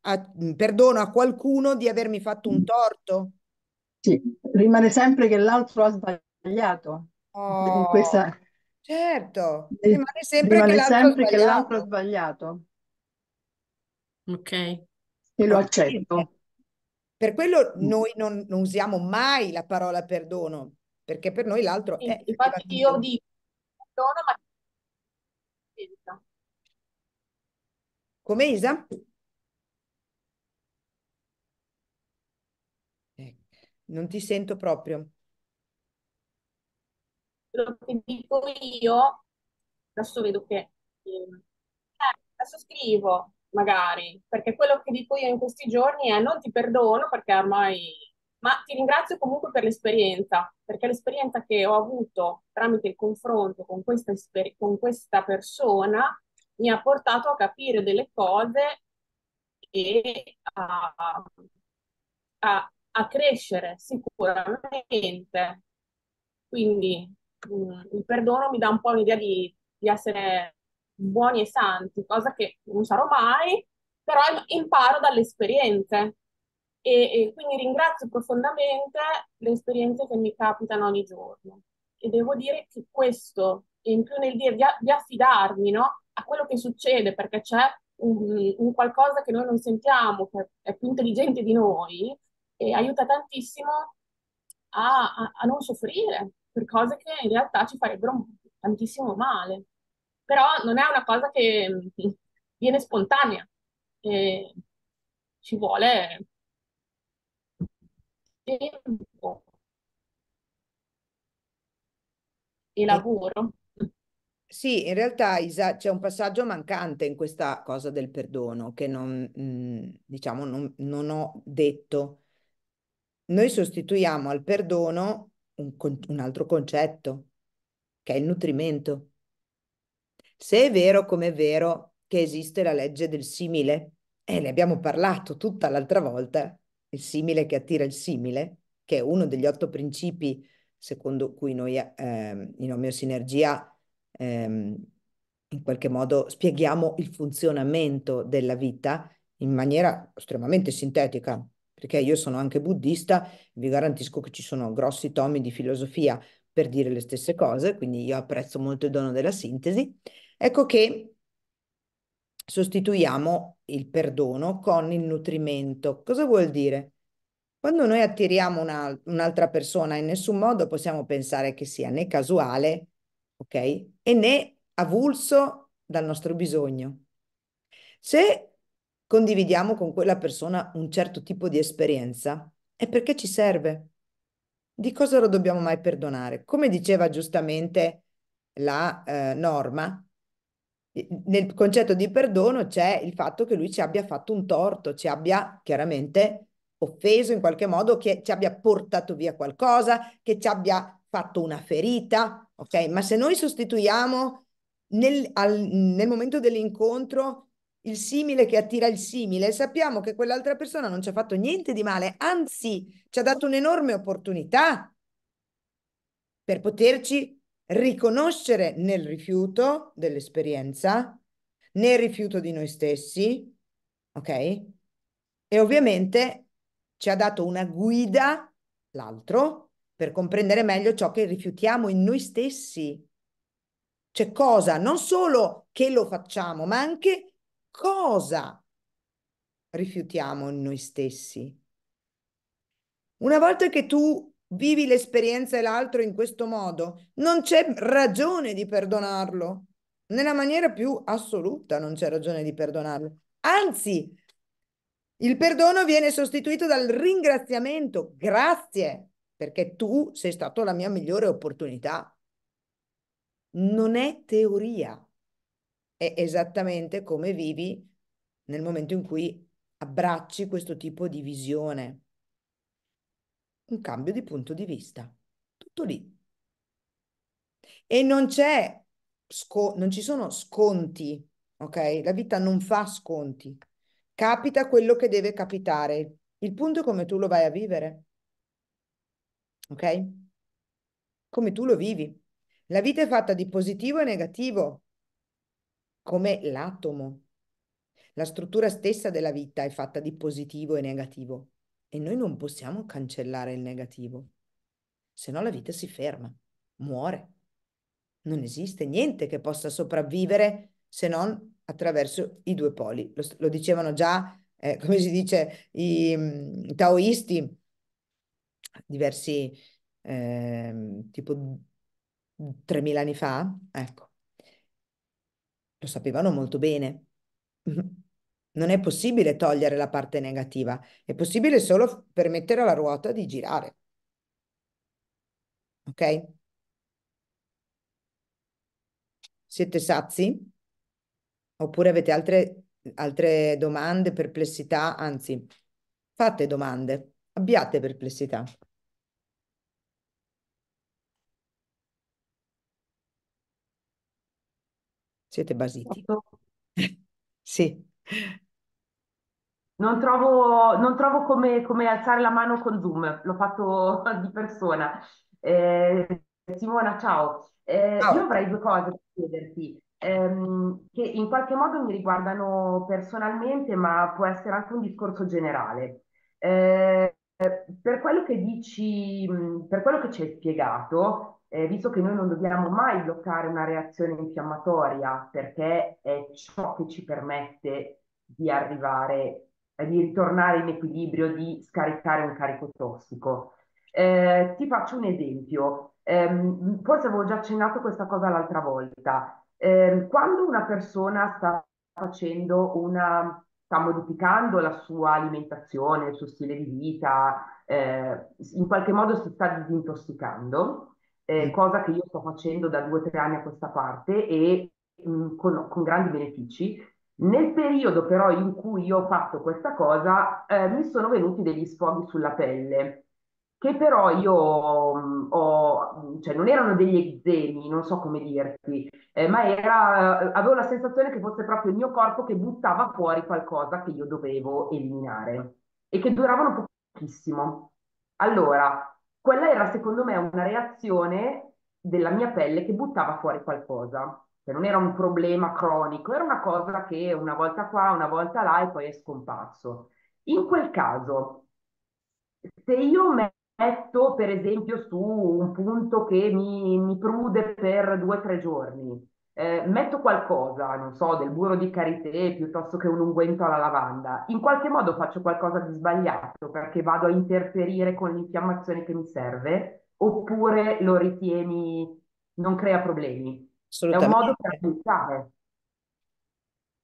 a, perdono a qualcuno di avermi fatto un torto. Sì, rimane sempre che l'altro ha sbagliato. Oh, questa... Certo, rimane sempre, rimane che, l'altro sempre che l'altro ha sbagliato. Ok. E lo accetto. Per quello mm. noi non, non usiamo mai la parola perdono, perché per noi l'altro sì, è... Infatti io dico, ma... Come Isa? Eh, non ti sento proprio. Quello che dico io, adesso vedo che... Ehm, eh, adesso scrivo, magari, perché quello che dico io in questi giorni è non ti perdono perché ormai ma ti ringrazio comunque per l'esperienza, perché l'esperienza che ho avuto tramite il confronto con questa, esper- con questa persona mi ha portato a capire delle cose e a, a, a crescere sicuramente. Quindi mh, mm, il perdono mi dà un po' l'idea di, di essere buoni e santi, cosa che non sarò mai, però imparo dalle esperienze e, e quindi ringrazio profondamente le esperienze che mi capitano ogni giorno. E devo dire che questo, in più nel dire di, di affidarmi no, a quello che succede, perché c'è un, un, qualcosa che noi non sentiamo, che è più intelligente di noi, e eh, aiuta tantissimo a, a, a non soffrire per cose che in realtà ci farebbero tantissimo male. Però non è una cosa che mm, viene spontanea, eh, ci vuole tempo e lavoro. Sì, in realtà Isa, c'è un passaggio mancante in questa cosa del perdono che non, mm, diciamo, non, non ho detto. Noi sostituiamo al perdono un, un altro concetto, che è il nutrimento. Se è vero, come è vero, che esiste la legge del simile, e ne abbiamo parlato tutta l'altra volta, il simile che attira il simile, che è uno degli otto principi secondo cui noi ehm, in omeosinergia ehm, in qualche modo spieghiamo il funzionamento della vita in maniera estremamente sintetica, perché io sono anche buddista, vi garantisco che ci sono grossi tomi di filosofia per dire le stesse cose, quindi io apprezzo molto il dono della sintesi. Ecco che sostituiamo il perdono con il nutrimento. Cosa vuol dire? Quando noi attiriamo una, un'altra persona, in nessun modo possiamo pensare che sia né casuale, ok? E né avulso dal nostro bisogno. Se condividiamo con quella persona un certo tipo di esperienza, è perché ci serve. Di cosa lo dobbiamo mai perdonare? Come diceva giustamente la eh, norma, nel concetto di perdono c'è il fatto che lui ci abbia fatto un torto, ci abbia chiaramente offeso in qualche modo, che ci abbia portato via qualcosa, che ci abbia fatto una ferita, ok? Ma se noi sostituiamo nel, al, nel momento dell'incontro il simile che attira il simile, sappiamo che quell'altra persona non ci ha fatto niente di male, anzi ci ha dato un'enorme opportunità per poterci riconoscere nel rifiuto dell'esperienza, nel rifiuto di noi stessi, ok? E ovviamente ci ha dato una guida, l'altro, per comprendere meglio ciò che rifiutiamo in noi stessi. Cioè cosa, non solo che lo facciamo, ma anche cosa rifiutiamo in noi stessi. Una volta che tu vivi l'esperienza e l'altro in questo modo, non c'è ragione di perdonarlo. Nella maniera più assoluta non c'è ragione di perdonarlo. Anzi, il perdono viene sostituito dal ringraziamento. Grazie, perché tu sei stato la mia migliore opportunità. Non è teoria. È esattamente come vivi nel momento in cui abbracci questo tipo di visione un cambio di punto di vista. Tutto lì. E non c'è, non ci sono sconti, ok? La vita non fa sconti. Capita quello che deve capitare. Il punto è come tu lo vai a vivere, ok? Come tu lo vivi. La vita è fatta di positivo e negativo, come l'atomo. La struttura stessa della vita è fatta di positivo e negativo e noi non possiamo cancellare il negativo, se no la vita si ferma, muore. Non esiste niente che possa sopravvivere se non attraverso i due poli. Lo, lo dicevano già, eh, come si dice, i, mm, i taoisti, diversi, eh, tipo 3.000 anni fa, ecco, lo sapevano molto bene. Non è possibile togliere la parte negativa, è possibile solo permettere alla ruota di girare. Ok? Siete sazi? Oppure avete altre, altre domande, perplessità? Anzi, fate domande, abbiate perplessità. Siete basiti. sì. Non trovo, non trovo come, come, alzare la mano con Zoom, l'ho fatto di persona. Eh, Simona, ciao. Eh, ciao. Io avrei due cose da chiederti, ehm, che in qualche modo mi riguardano personalmente, ma può essere anche un discorso generale. Eh, per quello che dici, per quello che ci hai spiegato, eh, visto che noi non dobbiamo mai bloccare una reazione infiammatoria perché è ciò che ci permette di arrivare di ritornare in equilibrio, di scaricare un carico tossico. Eh, ti faccio un esempio, eh, forse avevo già accennato questa cosa l'altra volta. Eh, quando una persona sta facendo una sta modificando la sua alimentazione, il suo stile di vita, eh, in qualche modo si sta disintossicando, eh, cosa che io sto facendo da due o tre anni a questa parte e mm, con, con grandi benefici, nel periodo però in cui io ho fatto questa cosa, eh, mi sono venuti degli sfoghi sulla pelle, che però io mm, ho, mm, cioè non erano degli eczemi, non so come dirti, eh, ma era, eh, avevo la sensazione che fosse proprio il mio corpo che buttava fuori qualcosa che io dovevo eliminare e che duravano pochissimo. Allora, quella era secondo me una reazione della mia pelle che buttava fuori qualcosa. Cioè, non era un problema cronico, era una cosa che una volta qua, una volta là e poi è scomparso. In quel caso, se io metto per esempio su un punto che mi, mi prude per due o tre giorni, eh, metto qualcosa, non so, del burro di karité piuttosto che un unguento alla lavanda, in qualche modo faccio qualcosa di sbagliato perché vado a interferire con l'infiammazione che mi serve oppure lo ritieni non crea problemi? È un modo per pensare.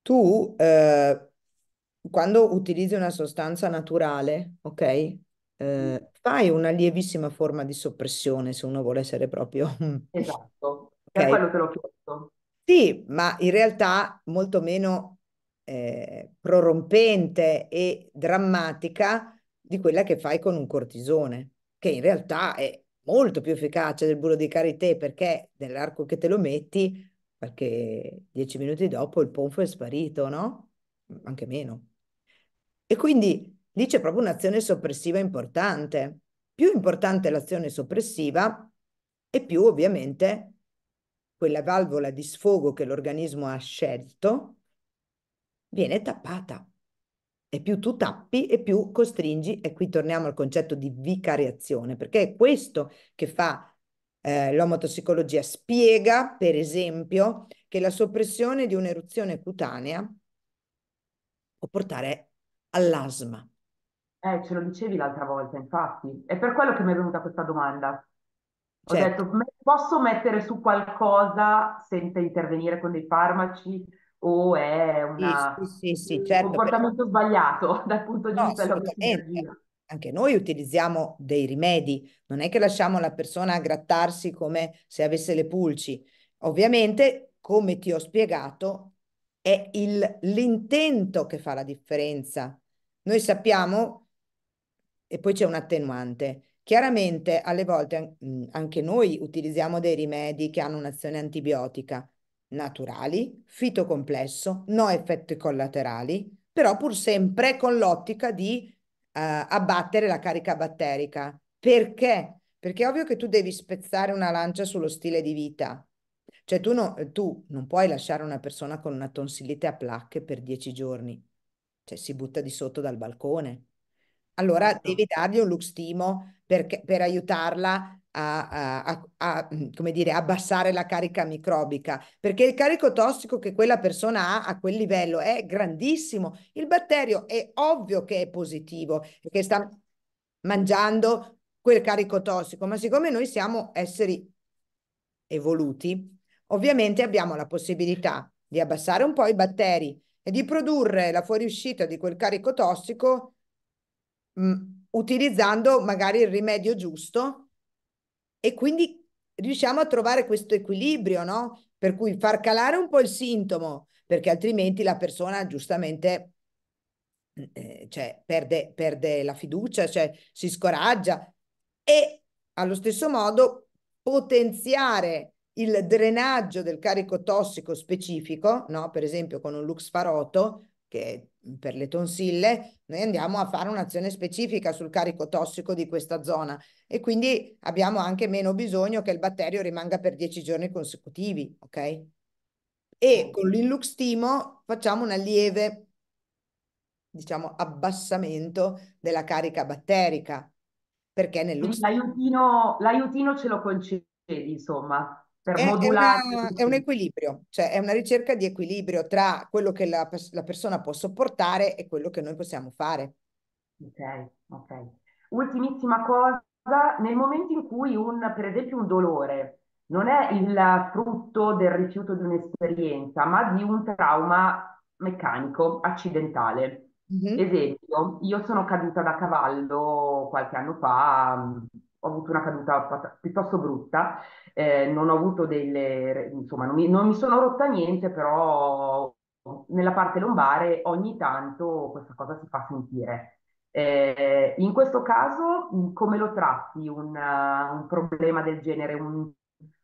Tu, eh, quando utilizzi una sostanza naturale, ok, eh, mm. fai una lievissima forma di soppressione se uno vuole essere proprio... Esatto, per Ok, quello te l'ho chiesto. sì, ma in realtà molto meno eh, prorompente e drammatica di quella che fai con un cortisone, che in realtà è molto più efficace del burro di karité perché nell'arco che te lo metti, perché dieci minuti dopo il ponfo è sparito, no? Anche meno. E quindi lì c'è proprio un'azione soppressiva importante. Più importante l'azione soppressiva e più ovviamente quella valvola di sfogo che l'organismo ha scelto viene tappata e più tu tappi e più costringi, e qui torniamo al concetto di vicariazione, perché è questo che fa eh, l'omotossicologia, spiega per esempio che la soppressione di un'eruzione cutanea può portare all'asma. Eh, ce lo dicevi l'altra volta, infatti, è per quello che mi è venuta questa domanda. Ho certo. detto, posso mettere su qualcosa senza intervenire con dei farmaci? o è una, sì, sì, sì, certo, un comportamento però... sbagliato dal punto di no, vista della cioè, Anche noi utilizziamo dei rimedi, non è che lasciamo la persona grattarsi come se avesse le pulci. Ovviamente, come ti ho spiegato, è il, l'intento che fa la differenza. Noi sappiamo, e poi c'è un attenuante, Chiaramente alle volte anche noi utilizziamo dei rimedi che hanno un'azione antibiotica, naturali, fitocomplesso, no effetti collaterali, però pur sempre con l'ottica di eh, abbattere la carica batterica. Perché? Perché è ovvio che tu devi spezzare una lancia sullo stile di vita. Cioè tu, no, tu non puoi lasciare una persona con una tonsillite a placche per dieci giorni, cioè si butta di sotto dal balcone. Allora certo. devi dargli un look stimo per aiutarla a, a, a, come dire, abbassare la carica microbica, perché il carico tossico che quella persona ha a quel livello è grandissimo. Il batterio è ovvio che è positivo, perché sta mangiando quel carico tossico, ma siccome noi siamo esseri evoluti, ovviamente abbiamo la possibilità di abbassare un po' i batteri e di produrre la fuoriuscita di quel carico tossico mh, utilizzando magari il rimedio giusto e quindi riusciamo a trovare questo equilibrio, no? Per cui far calare un po' il sintomo, perché altrimenti la persona giustamente eh, cioè, perde, perde la fiducia, cioè, si scoraggia e allo stesso modo potenziare il drenaggio del carico tossico specifico, no? per esempio con un lux faroto, che per le tonsille, noi andiamo a fare un'azione specifica sul carico tossico di questa zona e quindi abbiamo anche meno bisogno che il batterio rimanga per 10 giorni consecutivi, ok? E con l'inluxtimo facciamo una lieve, diciamo, abbassamento della carica batterica, perché nell'aiutino, l'aiutino ce lo concedi, insomma per è, modulare. È, una, è, un equilibrio, cioè è una ricerca di equilibrio tra quello che la, la persona può sopportare e quello che noi possiamo fare. Ok, ok. Ultimissima cosa, nel momento in cui un, per esempio un dolore non è il frutto del rifiuto di un'esperienza, ma di un trauma meccanico, accidentale. Mm-hmm. Esempio, io sono caduta da cavallo qualche anno fa, mm, ho avuto una caduta piuttosto brutta eh, non ho avuto delle, insomma, non mi, non mi sono rotta niente, però nella parte lombare ogni tanto questa cosa si fa sentire. Eh, in questo caso, mm, come lo tratti un, uh, un problema del genere, un,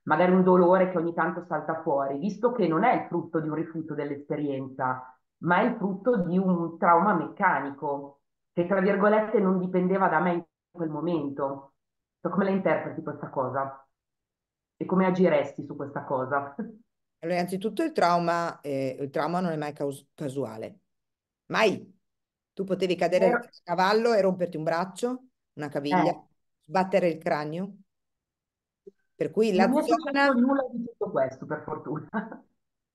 magari un dolore che ogni tanto salta fuori, visto che non è il frutto di un rifiuto dell'esperienza, ma è il frutto di un trauma meccanico che, tra virgolette, non dipendeva da me in quel momento. So, come la interpreti questa cosa? e come agiresti su questa cosa? Allora, innanzitutto il trauma, eh, il trauma non è mai caus- casuale. Mai. Tu potevi cadere da eh. cavallo e romperti un braccio, una caviglia, eh. sbattere il cranio. Per cui non la non zona... Non nulla di tutto questo, per fortuna.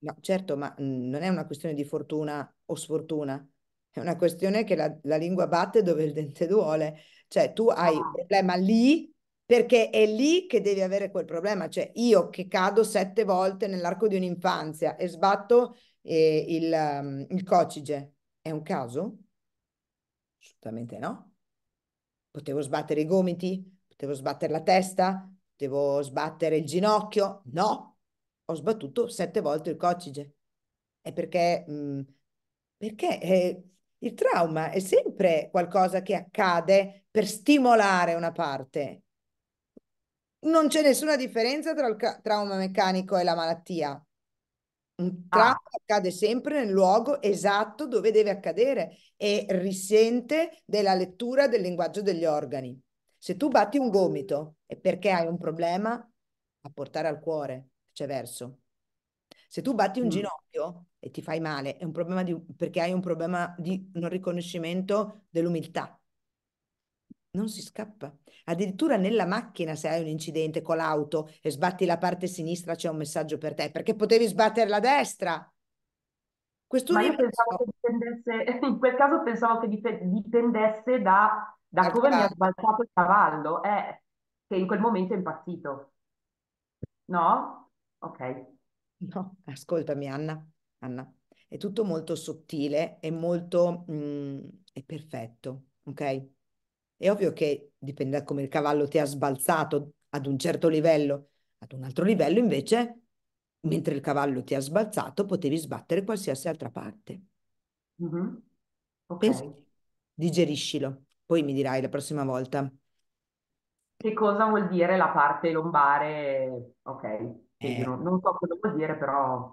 No, certo, ma mm, non è una questione di fortuna o sfortuna. È una questione che la, la lingua batte dove il dente duole. Cioè, tu hai ah. il problema lì perché è lì che devi avere quel problema. Cioè io che cado sette volte nell'arco di un'infanzia e sbatto eh, il, um, il coccige, è un caso? Assolutamente no. Potevo sbattere i gomiti, potevo sbattere la testa, potevo sbattere il ginocchio, no. Ho sbattuto sette volte il coccige. È perché, mh, mm, perché è, eh, il trauma è sempre qualcosa che accade per stimolare una parte non c'è nessuna differenza tra il trauma meccanico e la malattia. Un ah. trauma ah. accade sempre nel luogo esatto dove deve accadere e risente della lettura del linguaggio degli organi. Se tu batti un gomito è perché hai un problema a portare al cuore, c'è verso. Se tu batti un mm. ginocchio e ti fai male, è un problema di, perché hai un problema di non riconoscimento dell'umiltà non si scappa. Addirittura nella macchina, se hai un incidente con l'auto e sbatti la parte sinistra, c'è un messaggio per te, perché potevi sbattere la destra. Questo Ma io pensavo che dipendesse, in quel caso pensavo che dipendesse da, da come mi ha sbalzato il cavallo, eh, che in quel momento è impazzito. No? Ok. No, ascoltami Anna, Anna, è tutto molto sottile, e molto, mm, è perfetto, ok? È ovvio che dipende da come il cavallo ti ha sbalzato ad un certo livello, ad un altro livello invece, mentre il cavallo ti ha sbalzato, potevi sbattere qualsiasi altra parte. Mm-hmm. Okay. Penso, digeriscilo, poi mi dirai la prossima volta. Che cosa vuol dire la parte lombare? Ok, eh. non, non so cosa vuol dire, però...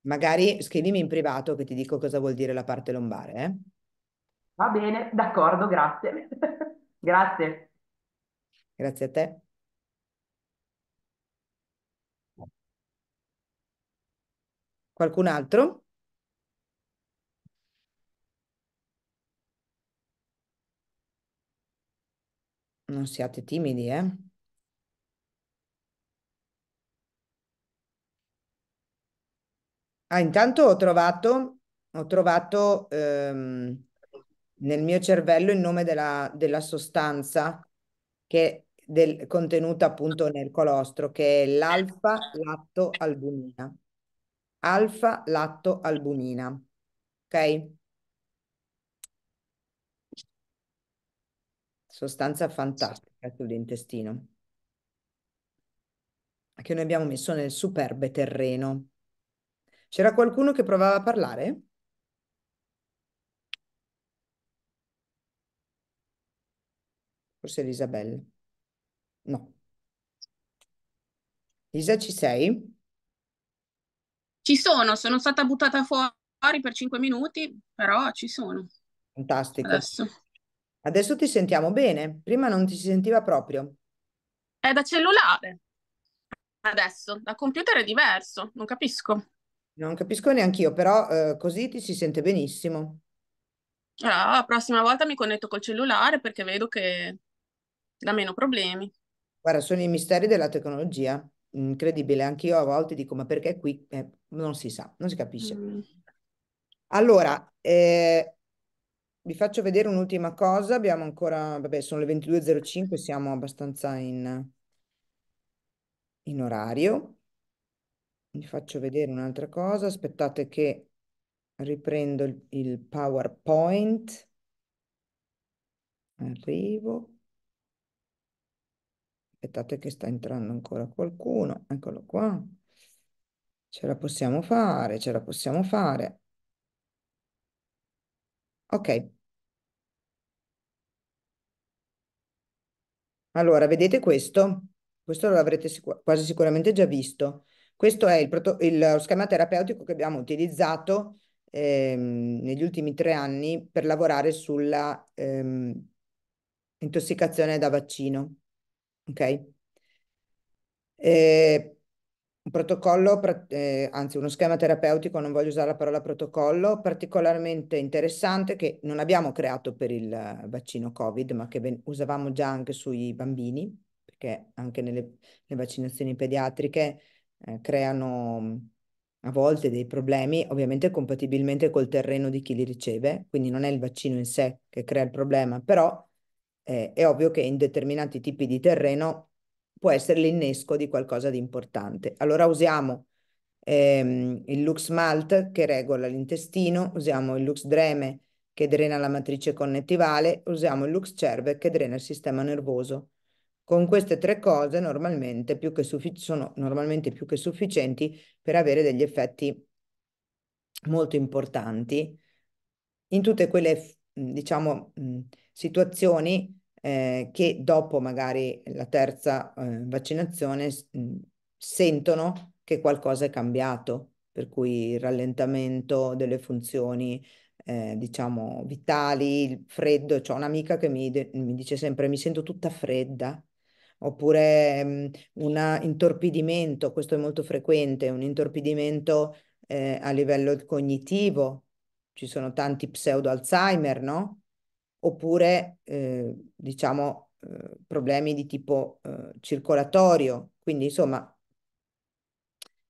Magari scrivimi in privato che ti dico cosa vuol dire la parte lombare. Eh? Va bene, d'accordo, grazie. Grazie. Grazie a te. Qualcun altro? Non siate timidi, eh? Ah, intanto ho trovato, ho trovato ehm, nel mio cervello in nome della, della sostanza che del, contenuta appunto nel colostro, che è l'alfa-lattoalbumina. Alfa-lattoalbumina. Ok? Sostanza fantastica sull'intestino. Che noi abbiamo messo nel superbe terreno. C'era qualcuno che provava a parlare? Forse Elisabella. No. Lisa, ci sei? Ci sono, sono stata buttata fuori per 5 minuti, però ci sono. Fantastico. Adesso. Adesso ti sentiamo bene, prima non ti si sentiva proprio. È da cellulare. Adesso, da computer è diverso, non capisco. Non capisco neanche io, però eh, così ti si sente benissimo. Allora, ah, la prossima volta mi connetto col cellulare perché vedo che da meno problemi. Guarda, sono i misteri della tecnologia, mm, incredibile, anche io a volte dico ma perché qui eh, non si sa, non si capisce. Mm. Allora, eh, vi faccio vedere un'ultima cosa, abbiamo ancora, vabbè sono le 22.05, siamo abbastanza in, in orario. Vi faccio vedere un'altra cosa, aspettate che riprendo il PowerPoint. Arrivo aspettate che sta entrando ancora qualcuno, eccolo qua, ce la possiamo fare, ce la possiamo fare. Ok. Allora, vedete questo? Questo lo avrete sicur quasi sicuramente già visto. Questo è il, il lo schema terapeutico che abbiamo utilizzato ehm, negli ultimi tre anni per lavorare sulla ehm, intossicazione da vaccino ok? Eh, un protocollo, eh, anzi uno schema terapeutico, non voglio usare la parola protocollo, particolarmente interessante che non abbiamo creato per il eh, vaccino Covid, ma che usavamo già anche sui bambini, perché anche nelle vaccinazioni pediatriche eh, creano a volte dei problemi, ovviamente compatibilmente col terreno di chi li riceve, quindi non è il vaccino in sé che crea il problema, però eh, è ovvio che in determinati tipi di terreno può essere l'innesco di qualcosa di importante. Allora usiamo ehm, il Lux Malt che regola l'intestino, usiamo il Lux Dreme che drena la matrice connettivale, usiamo il Lux Cerve che drena il sistema nervoso. Con queste tre cose normalmente sono normalmente più che sufficienti per avere degli effetti molto importanti in tutte quelle, diciamo, situazioni eh, che dopo magari la terza eh, vaccinazione sentono che qualcosa è cambiato, per cui il rallentamento delle funzioni eh, diciamo vitali, il freddo, ho un'amica che mi, de- mi dice sempre mi sento tutta fredda, oppure um, un intorpidimento, questo è molto frequente, un intorpidimento eh, a livello cognitivo, ci sono tanti pseudo-Alzheimer, no? oppure eh, diciamo eh, problemi di tipo eh, circolatorio. Quindi insomma,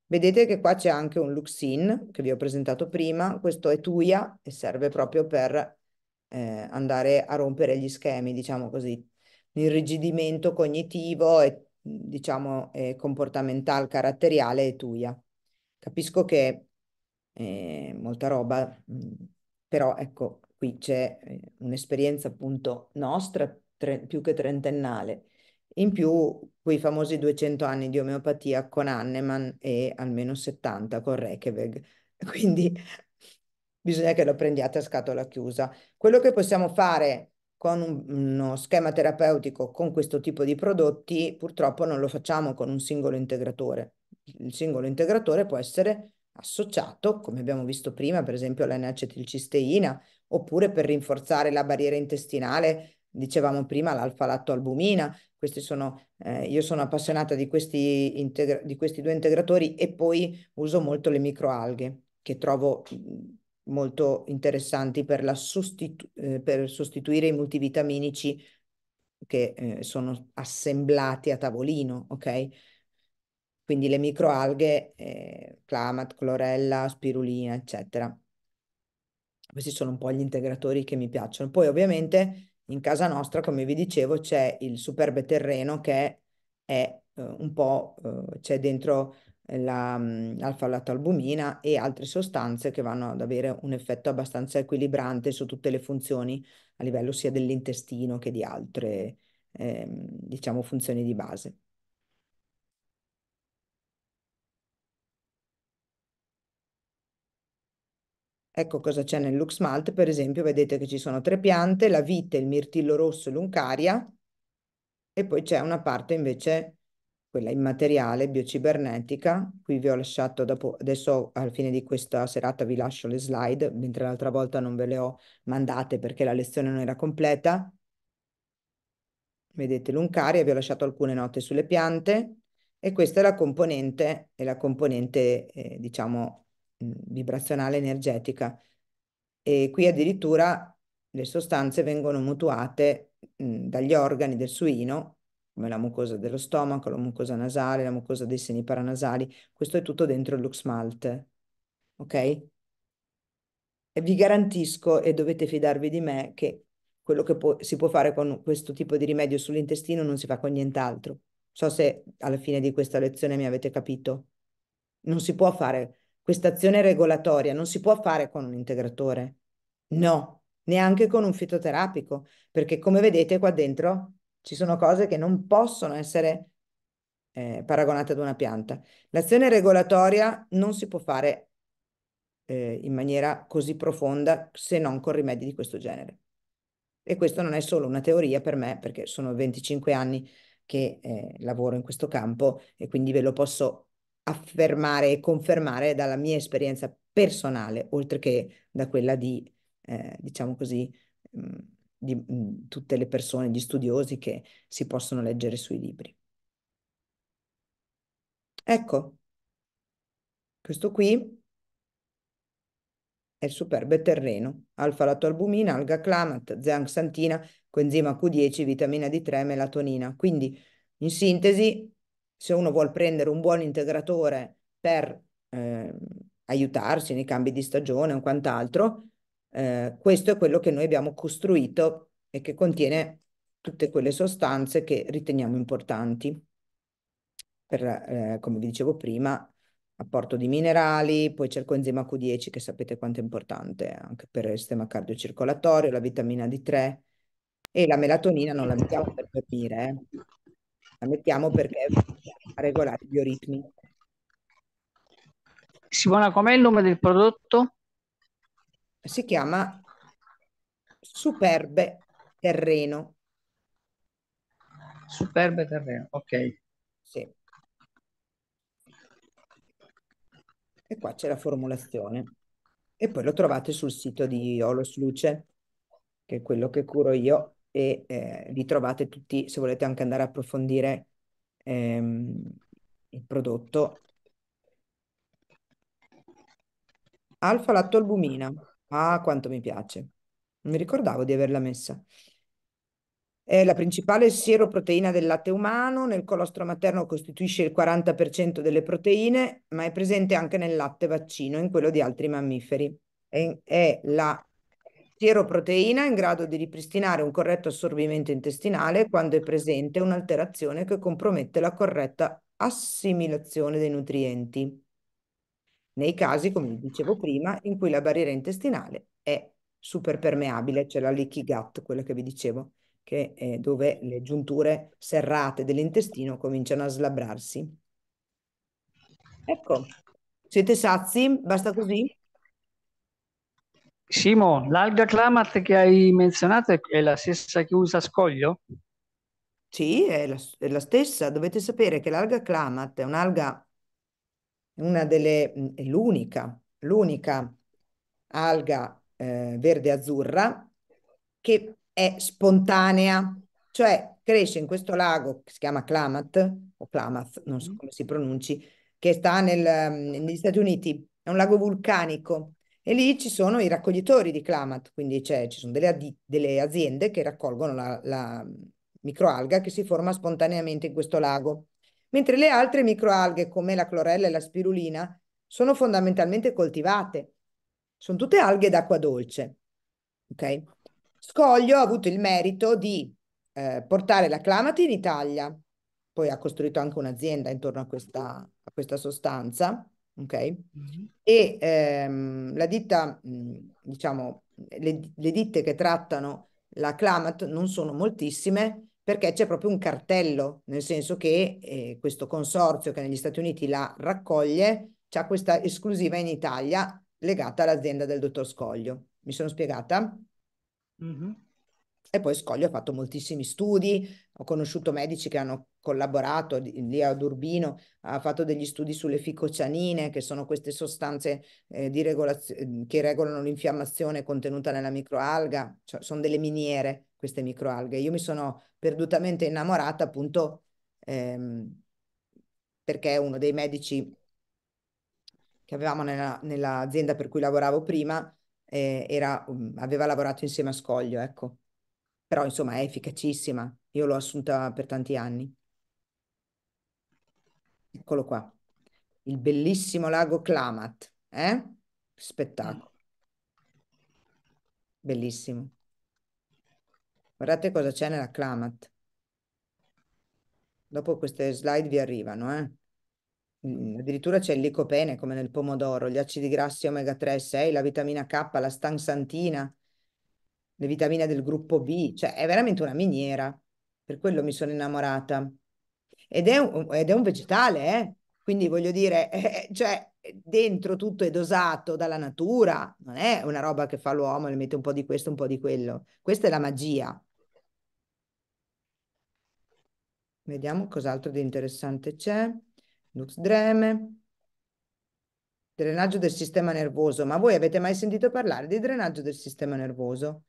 vedete che qua c'è anche un Luxin che vi ho presentato prima, questo è Tuia e serve proprio per eh, andare a rompere gli schemi, diciamo così, l'irrigidimento cognitivo e diciamo comportamentale, caratteriale è Tuia. Capisco che molta roba, mm, però ecco, qui c'è eh, un'esperienza appunto nostra, tre, più che trentennale, in più quei famosi 200 anni di omeopatia con Hanneman e almeno 70 con Rekeveg, quindi bisogna che lo prendiate a scatola chiusa. Quello che possiamo fare con uno schema terapeutico con questo tipo di prodotti, purtroppo non lo facciamo con un singolo integratore. Il singolo integratore può essere associato, come abbiamo visto prima, per esempio all'N-acetilcisteina oppure per rinforzare la barriera intestinale, dicevamo prima l'alfa-lattoalbumina. Sono, eh, io sono appassionata di questi, integra- di questi due integratori e poi uso molto le microalghe che trovo molto interessanti per, sostitu- eh, per, sostituire i multivitaminici che eh, sono assemblati a tavolino, ok? Quindi le microalghe, eh, clamat, clorella, spirulina, eccetera. Questi sono un po' gli integratori che mi piacciono. Poi ovviamente in casa nostra, come vi dicevo, c'è il superbe terreno che è eh, un po' eh, c'è dentro l'alfa-lattalbumina la, mm, e altre sostanze che vanno ad avere un effetto abbastanza equilibrante su tutte le funzioni a livello sia dell'intestino che di altre eh, diciamo funzioni di base. Ecco cosa c'è nel Lux Malt, per esempio, vedete che ci sono tre piante, la vite, il mirtillo rosso e l'uncaria, e poi c'è una parte invece, quella immateriale, biocibernetica, qui vi ho lasciato dopo, adesso al fine di questa serata vi lascio le slide, mentre l'altra volta non ve le ho mandate perché la lezione non era completa. Vedete l'uncaria, vi ho lasciato alcune note sulle piante, e questa è la componente, è la componente eh, diciamo, vibrazionale energetica e qui addirittura le sostanze vengono mutuate mh, dagli organi del suino come la mucosa dello stomaco, la mucosa nasale, la mucosa dei seni paranasali, questo è tutto dentro il l'Uxmalt, ok? E vi garantisco, e dovete fidarvi di me, che quello che può, si può fare con questo tipo di rimedio sull'intestino non si fa con nient'altro. So se alla fine di questa lezione mi avete capito. Non si può fare questa azione regolatoria non si può fare con un integratore. No, neanche con un fitoterapico, perché come vedete qua dentro ci sono cose che non possono essere eh, paragonate ad una pianta. L'azione regolatoria non si può fare eh, in maniera così profonda se non con rimedi di questo genere. E questo non è solo una teoria per me, perché sono 25 anni che eh, lavoro in questo campo e quindi ve lo posso affermare e confermare dalla mia esperienza personale, oltre che da quella di, eh, diciamo così, mm, di mm, tutte le persone, gli studiosi che si possono leggere sui libri. Ecco, questo qui è il superbe terreno, alfa-lattoalbumina, alga-clamat, zeaxantina, coenzima Q10, vitamina D3, melatonina. Quindi, in sintesi, se uno vuole prendere un buon integratore per eh, aiutarsi nei cambi di stagione o quant'altro, eh, questo è quello che noi abbiamo costruito e che contiene tutte quelle sostanze che riteniamo importanti. Per, eh, come vi dicevo prima, apporto di minerali, poi c'è il coenzima Q10 che sapete quanto è importante anche per il sistema cardiocircolatorio, la vitamina D3 e la melatonina non la mettiamo per capire, eh. La mettiamo perché a regolare i bioritmi. Simona, com'è il nome del prodotto? Si chiama Superbe Terreno. Superbe Terreno, ok. Sì. E qua c'è la formulazione. E poi lo trovate sul sito di Olos Luce, che è quello che curo io e eh, lì trovate tutti, se volete anche andare a approfondire ehm, il prodotto. Alfa Albumina, Ah, quanto mi piace. Non mi ricordavo di averla messa. È la principale sieroproteina del latte umano, nel colostro materno costituisce il 40% delle proteine, ma è presente anche nel latte vaccino e in quello di altri mammiferi. è la chieroproteina in grado di ripristinare un corretto assorbimento intestinale quando è presente un'alterazione che compromette la corretta assimilazione dei nutrienti, nei casi, come dicevo prima, in cui la barriera intestinale è superpermeabile, cioè la leaky gut, quella che vi dicevo, che è dove le giunture serrate dell'intestino cominciano a slabrarsi. Ecco, siete sazi? Basta così? Simo, l'alga clamat che hai menzionato è la stessa che usa scoglio? Sì, è la, è la stessa. Dovete sapere che l'alga clamat è un'alga, una delle, mm, è l'unica, l'unica alga eh, verde-azzurra che è spontanea, cioè cresce in questo lago che si chiama Klamath, o Klamath, non so mm. come si pronunci, che sta nel, mm, negli Stati Uniti. È un lago vulcanico e lì ci sono i raccoglitori di clamat, quindi ci sono delle, delle, aziende che raccolgono la, la microalga che si forma spontaneamente in questo lago, mentre le altre microalghe come la clorella e la spirulina sono fondamentalmente coltivate. Sono tutte alghe d'acqua dolce. Okay? Scoglio ha avuto il merito di eh, portare la clamat in Italia, poi ha costruito anche un'azienda intorno a questa, a questa sostanza ok? Mm-hmm. E ehm, la ditta, mm, diciamo, le, le, ditte che trattano la Clamat non sono moltissime perché c'è proprio un cartello, nel senso che eh, questo consorzio che negli Stati Uniti la raccoglie ha questa esclusiva in Italia legata all'azienda del dottor Scoglio. Mi sono spiegata? Mm-hmm. E poi Scoglio ha fatto moltissimi studi, ho conosciuto medici che hanno collaborato lì ad Urbino, ha fatto degli studi sulle ficocianine, che sono queste sostanze eh, regolaz- ehm, che regolano l'infiammazione contenuta nella microalga, cioè sono delle miniere queste microalghe. Io mi sono perdutamente innamorata appunto ehm, perché uno dei medici che avevamo nella, nell'azienda per cui lavoravo prima eh, era, mm, aveva lavorato insieme a Scoglio, ecco però insomma è efficacissima, io l'ho assunta per tanti anni. Eccolo qua, il bellissimo lago Klamath, eh? Spettacolo. Bellissimo. Guardate cosa c'è nella Klamath. Dopo queste slide vi arrivano, eh? Mm, addirittura c'è il licopene come nel pomodoro, gli acidi grassi omega 3 e 6, la vitamina K, la stansantina, le vitamine del gruppo B, cioè è veramente una miniera, per quello mi sono innamorata. Ed è un, ed è un vegetale, eh? quindi voglio dire, eh, cioè dentro tutto è dosato dalla natura, non è una roba che fa l'uomo, le mette un po' di questo, un po' di quello. Questa è la magia. Vediamo cos'altro di interessante c'è. Lux Dreme. Drenaggio del sistema nervoso. Ma voi avete mai sentito parlare di drenaggio del sistema nervoso?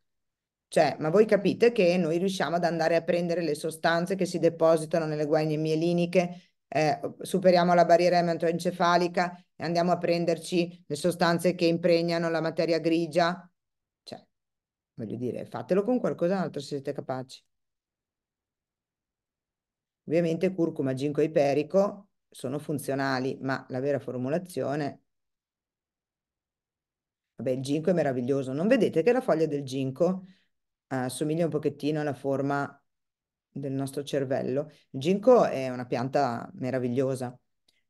Cioè, ma voi capite che noi riusciamo ad andare a prendere le sostanze che si depositano nelle guaine mieliniche, eh, superiamo la barriera ematoencefalica e andiamo a prenderci le sostanze che impregnano la materia grigia. Cioè, voglio dire, fatelo con qualcos'altro se siete capaci. Ovviamente curcuma, ginkgo e iperico sono funzionali, ma la vera formulazione... Vabbè, il ginkgo è meraviglioso. Non vedete che la foglia del ginkgo assomiglia eh, un pochettino alla forma del nostro cervello. Il ginkgo è una pianta meravigliosa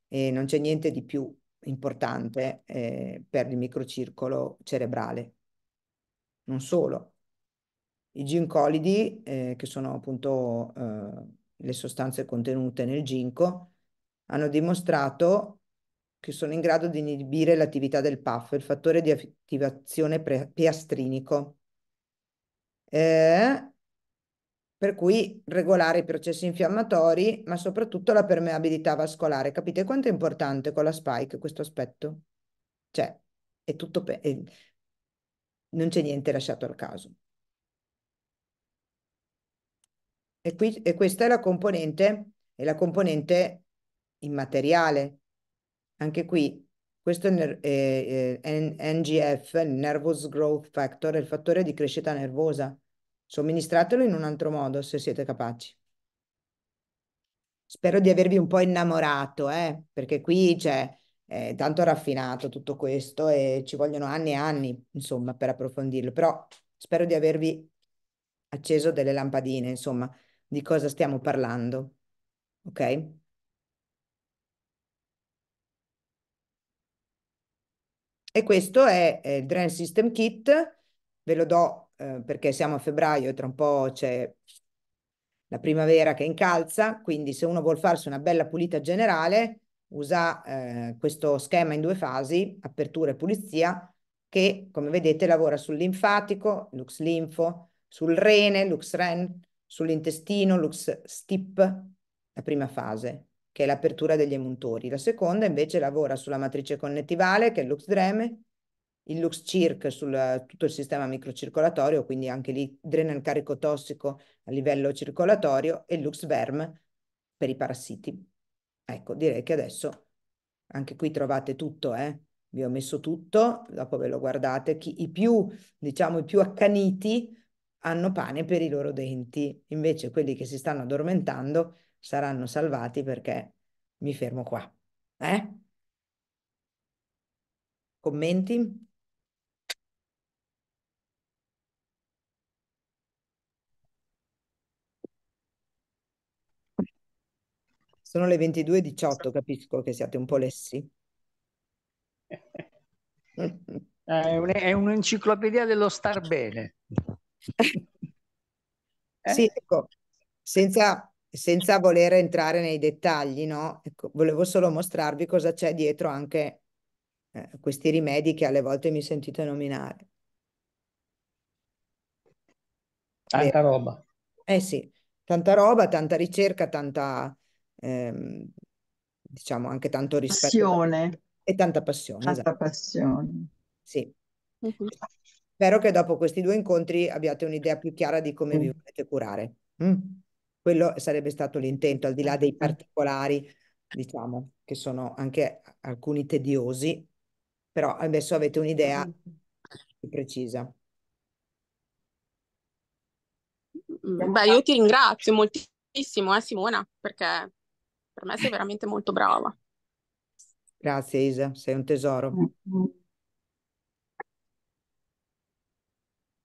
e non c'è niente di più importante eh, per il microcircolo cerebrale. Non solo. I gincolidi, eh, che sono appunto eh, le sostanze contenute nel ginkgo, hanno dimostrato che sono in grado di inibire l'attività del PAF, il fattore di attivazione piastrinico, eh, per cui regolare i processi infiammatori, ma soprattutto la permeabilità vascolare. Capite quanto è importante con la spike questo aspetto? Cioè, è tutto è, non c'è niente lasciato al caso. E, qui, e questa è la componente, è la componente immateriale. Anche qui, questo è, è, è NGF, Nervous Growth Factor, è il fattore di crescita nervosa somministratelo in un altro modo se siete capaci. Spero di avervi un po' innamorato, eh? perché qui c'è cioè, eh, tanto raffinato tutto questo e ci vogliono anni e anni, insomma, per approfondirlo, però spero di avervi acceso delle lampadine, insomma, di cosa stiamo parlando. Ok? E questo è il Drain System Kit, ve lo do eh, perché siamo a febbraio e tra un po' c'è la primavera che incalza, quindi se uno vuol farsi una bella pulita generale, usa eh, questo schema in due fasi, apertura e pulizia, che come vedete lavora sul linfatico, lux linfo, sul rene, lux ren, sull'intestino, lux stip, la prima fase, che è l'apertura degli emuntori. La seconda invece lavora sulla matrice connettivale, che è lux dreme, il lux LuxCirc sul tutto il sistema microcircolatorio, quindi anche lì drena il carico tossico a livello circolatorio e il verm per i parassiti. Ecco, direi che adesso anche qui trovate tutto, eh? Vi ho messo tutto, dopo ve lo guardate. Chi, I più, diciamo, i più accaniti hanno pane per i loro denti, invece quelli che si stanno addormentando saranno salvati perché mi fermo qua. Eh? Commenti? Sono le 22.18, capisco che siate un po' lessi. Eh, è un'enciclopedia dello star bene. Sì, ecco, senza, senza voler entrare nei dettagli, no? Ecco, volevo solo mostrarvi cosa c'è dietro anche eh, questi rimedi che alle volte mi sentite nominare. Tanta Beh, roba. Eh sì, tanta roba, tanta ricerca, tanta Ehm, diciamo anche tanto rispetto passione. e tanta passione. Tanta esatto. passione. Sì. Uh-huh. Spero che dopo questi due incontri abbiate un'idea più chiara di come mm. vi volete curare. Mm. Quello sarebbe stato l'intento, al di là dei particolari, diciamo, che sono anche alcuni tediosi, però adesso avete un'idea più precisa. Beh, io ti ringrazio moltissimo, eh, Simona, perché per me sei veramente molto brava. Grazie Isa, sei un tesoro. Mm, mm.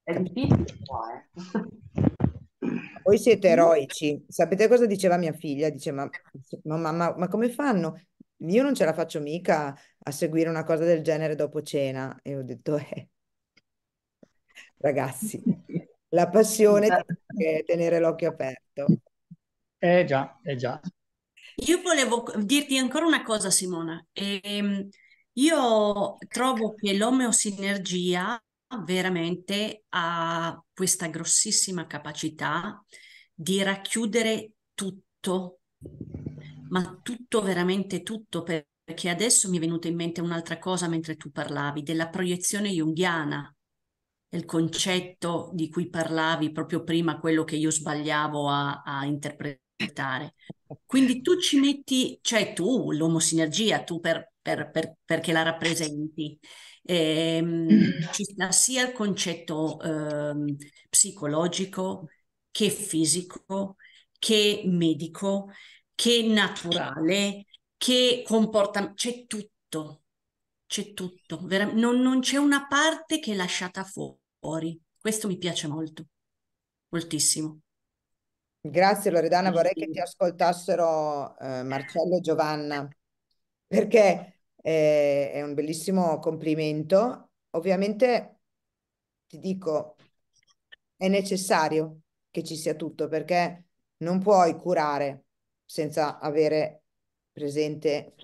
È difficile eh. Voi siete eroici. Sapete cosa diceva mia figlia? Diceva, ma, ma, ma, ma come fanno? Io non ce la faccio mica a seguire una cosa del genere dopo cena. E ho detto, eh, ragazzi, la passione è tenere l'occhio aperto. Eh già, eh già. Io volevo dirti ancora una cosa, Simona. Ehm, io trovo che l'omeosinergia veramente ha questa grossissima capacità di racchiudere tutto, ma tutto, veramente tutto, perché adesso mi è venuta in mente un'altra cosa mentre tu parlavi, della proiezione junghiana, del concetto di cui parlavi proprio prima, quello che io sbagliavo a, a interpretare capitare. Quindi tu ci metti, cioè tu, l'omosinergia, tu per, per, per, perché la rappresenti, ehm, ci sta sia il concetto ehm, psicologico che fisico, che medico, che naturale, che comportamento, c'è tutto, c'è tutto, Ver- non, non c'è una parte che è lasciata fuori. Questo mi piace molto, moltissimo. Grazie Loredana, vorrei che ti ascoltassero eh, Marcello e Giovanna, perché eh, è un bellissimo complimento. Ovviamente ti dico, è necessario che ci sia tutto, perché non puoi curare senza avere presente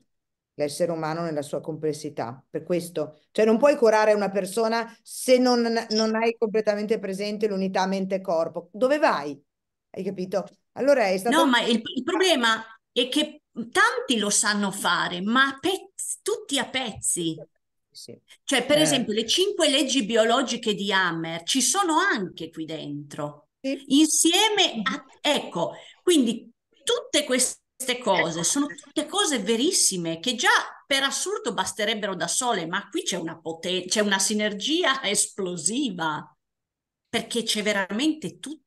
l'essere umano nella sua complessità. Per questo, cioè non puoi curare una persona se non, non hai completamente presente l'unità mente-corpo. Dove vai? Hai capito? Allora è stato... No, ma il, il problema è che tanti lo sanno fare, ma a pezzi, tutti a pezzi. Sì. Cioè, per eh. esempio, le cinque leggi biologiche di Hammer ci sono anche qui dentro. Sì. Insieme a... Ecco, quindi tutte queste cose sono tutte cose verissime che già per assurdo basterebbero da sole, ma qui c'è una, potenza, c'è una sinergia esplosiva perché c'è veramente tutto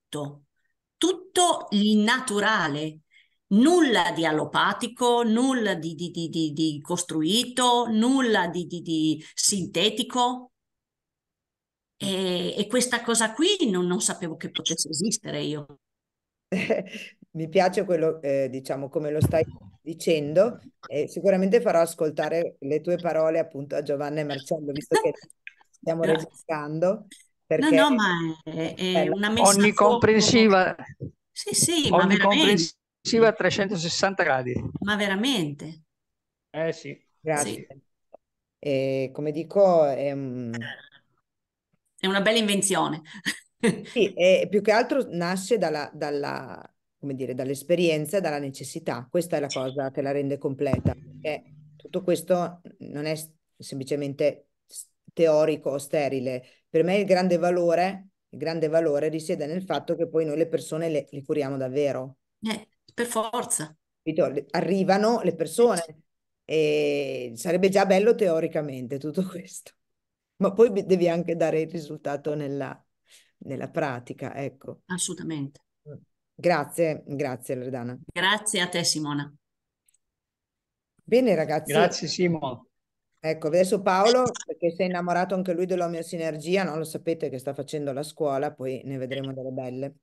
tutto il naturale, nulla di allopatico, nulla di, di, di, di costruito, nulla di, sintetico. E, e, questa cosa qui non, non sapevo che potesse esistere io. Mi piace quello, eh, diciamo, come lo stai dicendo e sicuramente farò ascoltare le tue parole appunto a Giovanna e Marcello, visto che stiamo registrando. Perché no, no, ma è, è una messa onnicomprensiva. Sì, sì, onnicomprensiva a 360 gradi. Ma veramente. Eh sì, grazie. Sì. E, come dico, è, è, una bella invenzione. sì, e più che altro nasce dalla, dalla come dire, dall'esperienza e dalla necessità. Questa è la cosa che la rende completa, perché tutto questo non è semplicemente teorico sterile. Per me il grande valore, il grande valore risiede nel fatto che poi noi le persone le, le curiamo davvero. Eh, per forza. Arrivano le persone e sarebbe già bello teoricamente tutto questo, ma poi devi anche dare il risultato nella, nella pratica, ecco. Assolutamente. Mm. Grazie, grazie Loredana. Grazie a te Simona. Bene ragazzi. Grazie Simona. Ecco, adesso Paolo, perché si è innamorato anche lui dell'omeosinergia, non lo sapete che sta facendo la scuola, poi ne vedremo delle belle.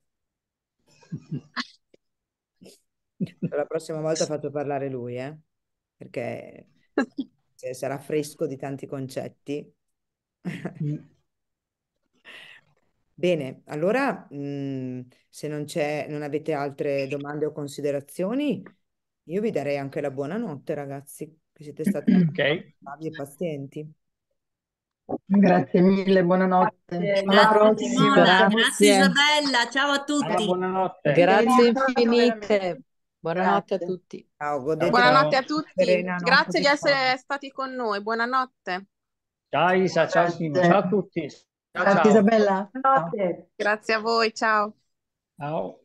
La prossima volta faccio parlare lui, eh? perché eh, sarà fresco di tanti concetti. Bene, allora mh, mm, se non, non avete altre domande o considerazioni, io vi darei anche la buonanotte, ragazzi che siete stati okay. bravi e pazienti. Grazie mille, buonanotte. Grazie, Alla prossima. Grazie Isabella, ciao a tutti. Allora, buonanotte. Grazie infinite. Buonanotte Grazie. a tutti. Ciao, buonanotte a tutti. Serena, Grazie di essere fare. stati con noi. Buonanotte. Ciao Isa, ciao ciao a tutti. Ciao, Grazie ciao. Isabella. Ciao. Grazie a voi, ciao. Ciao.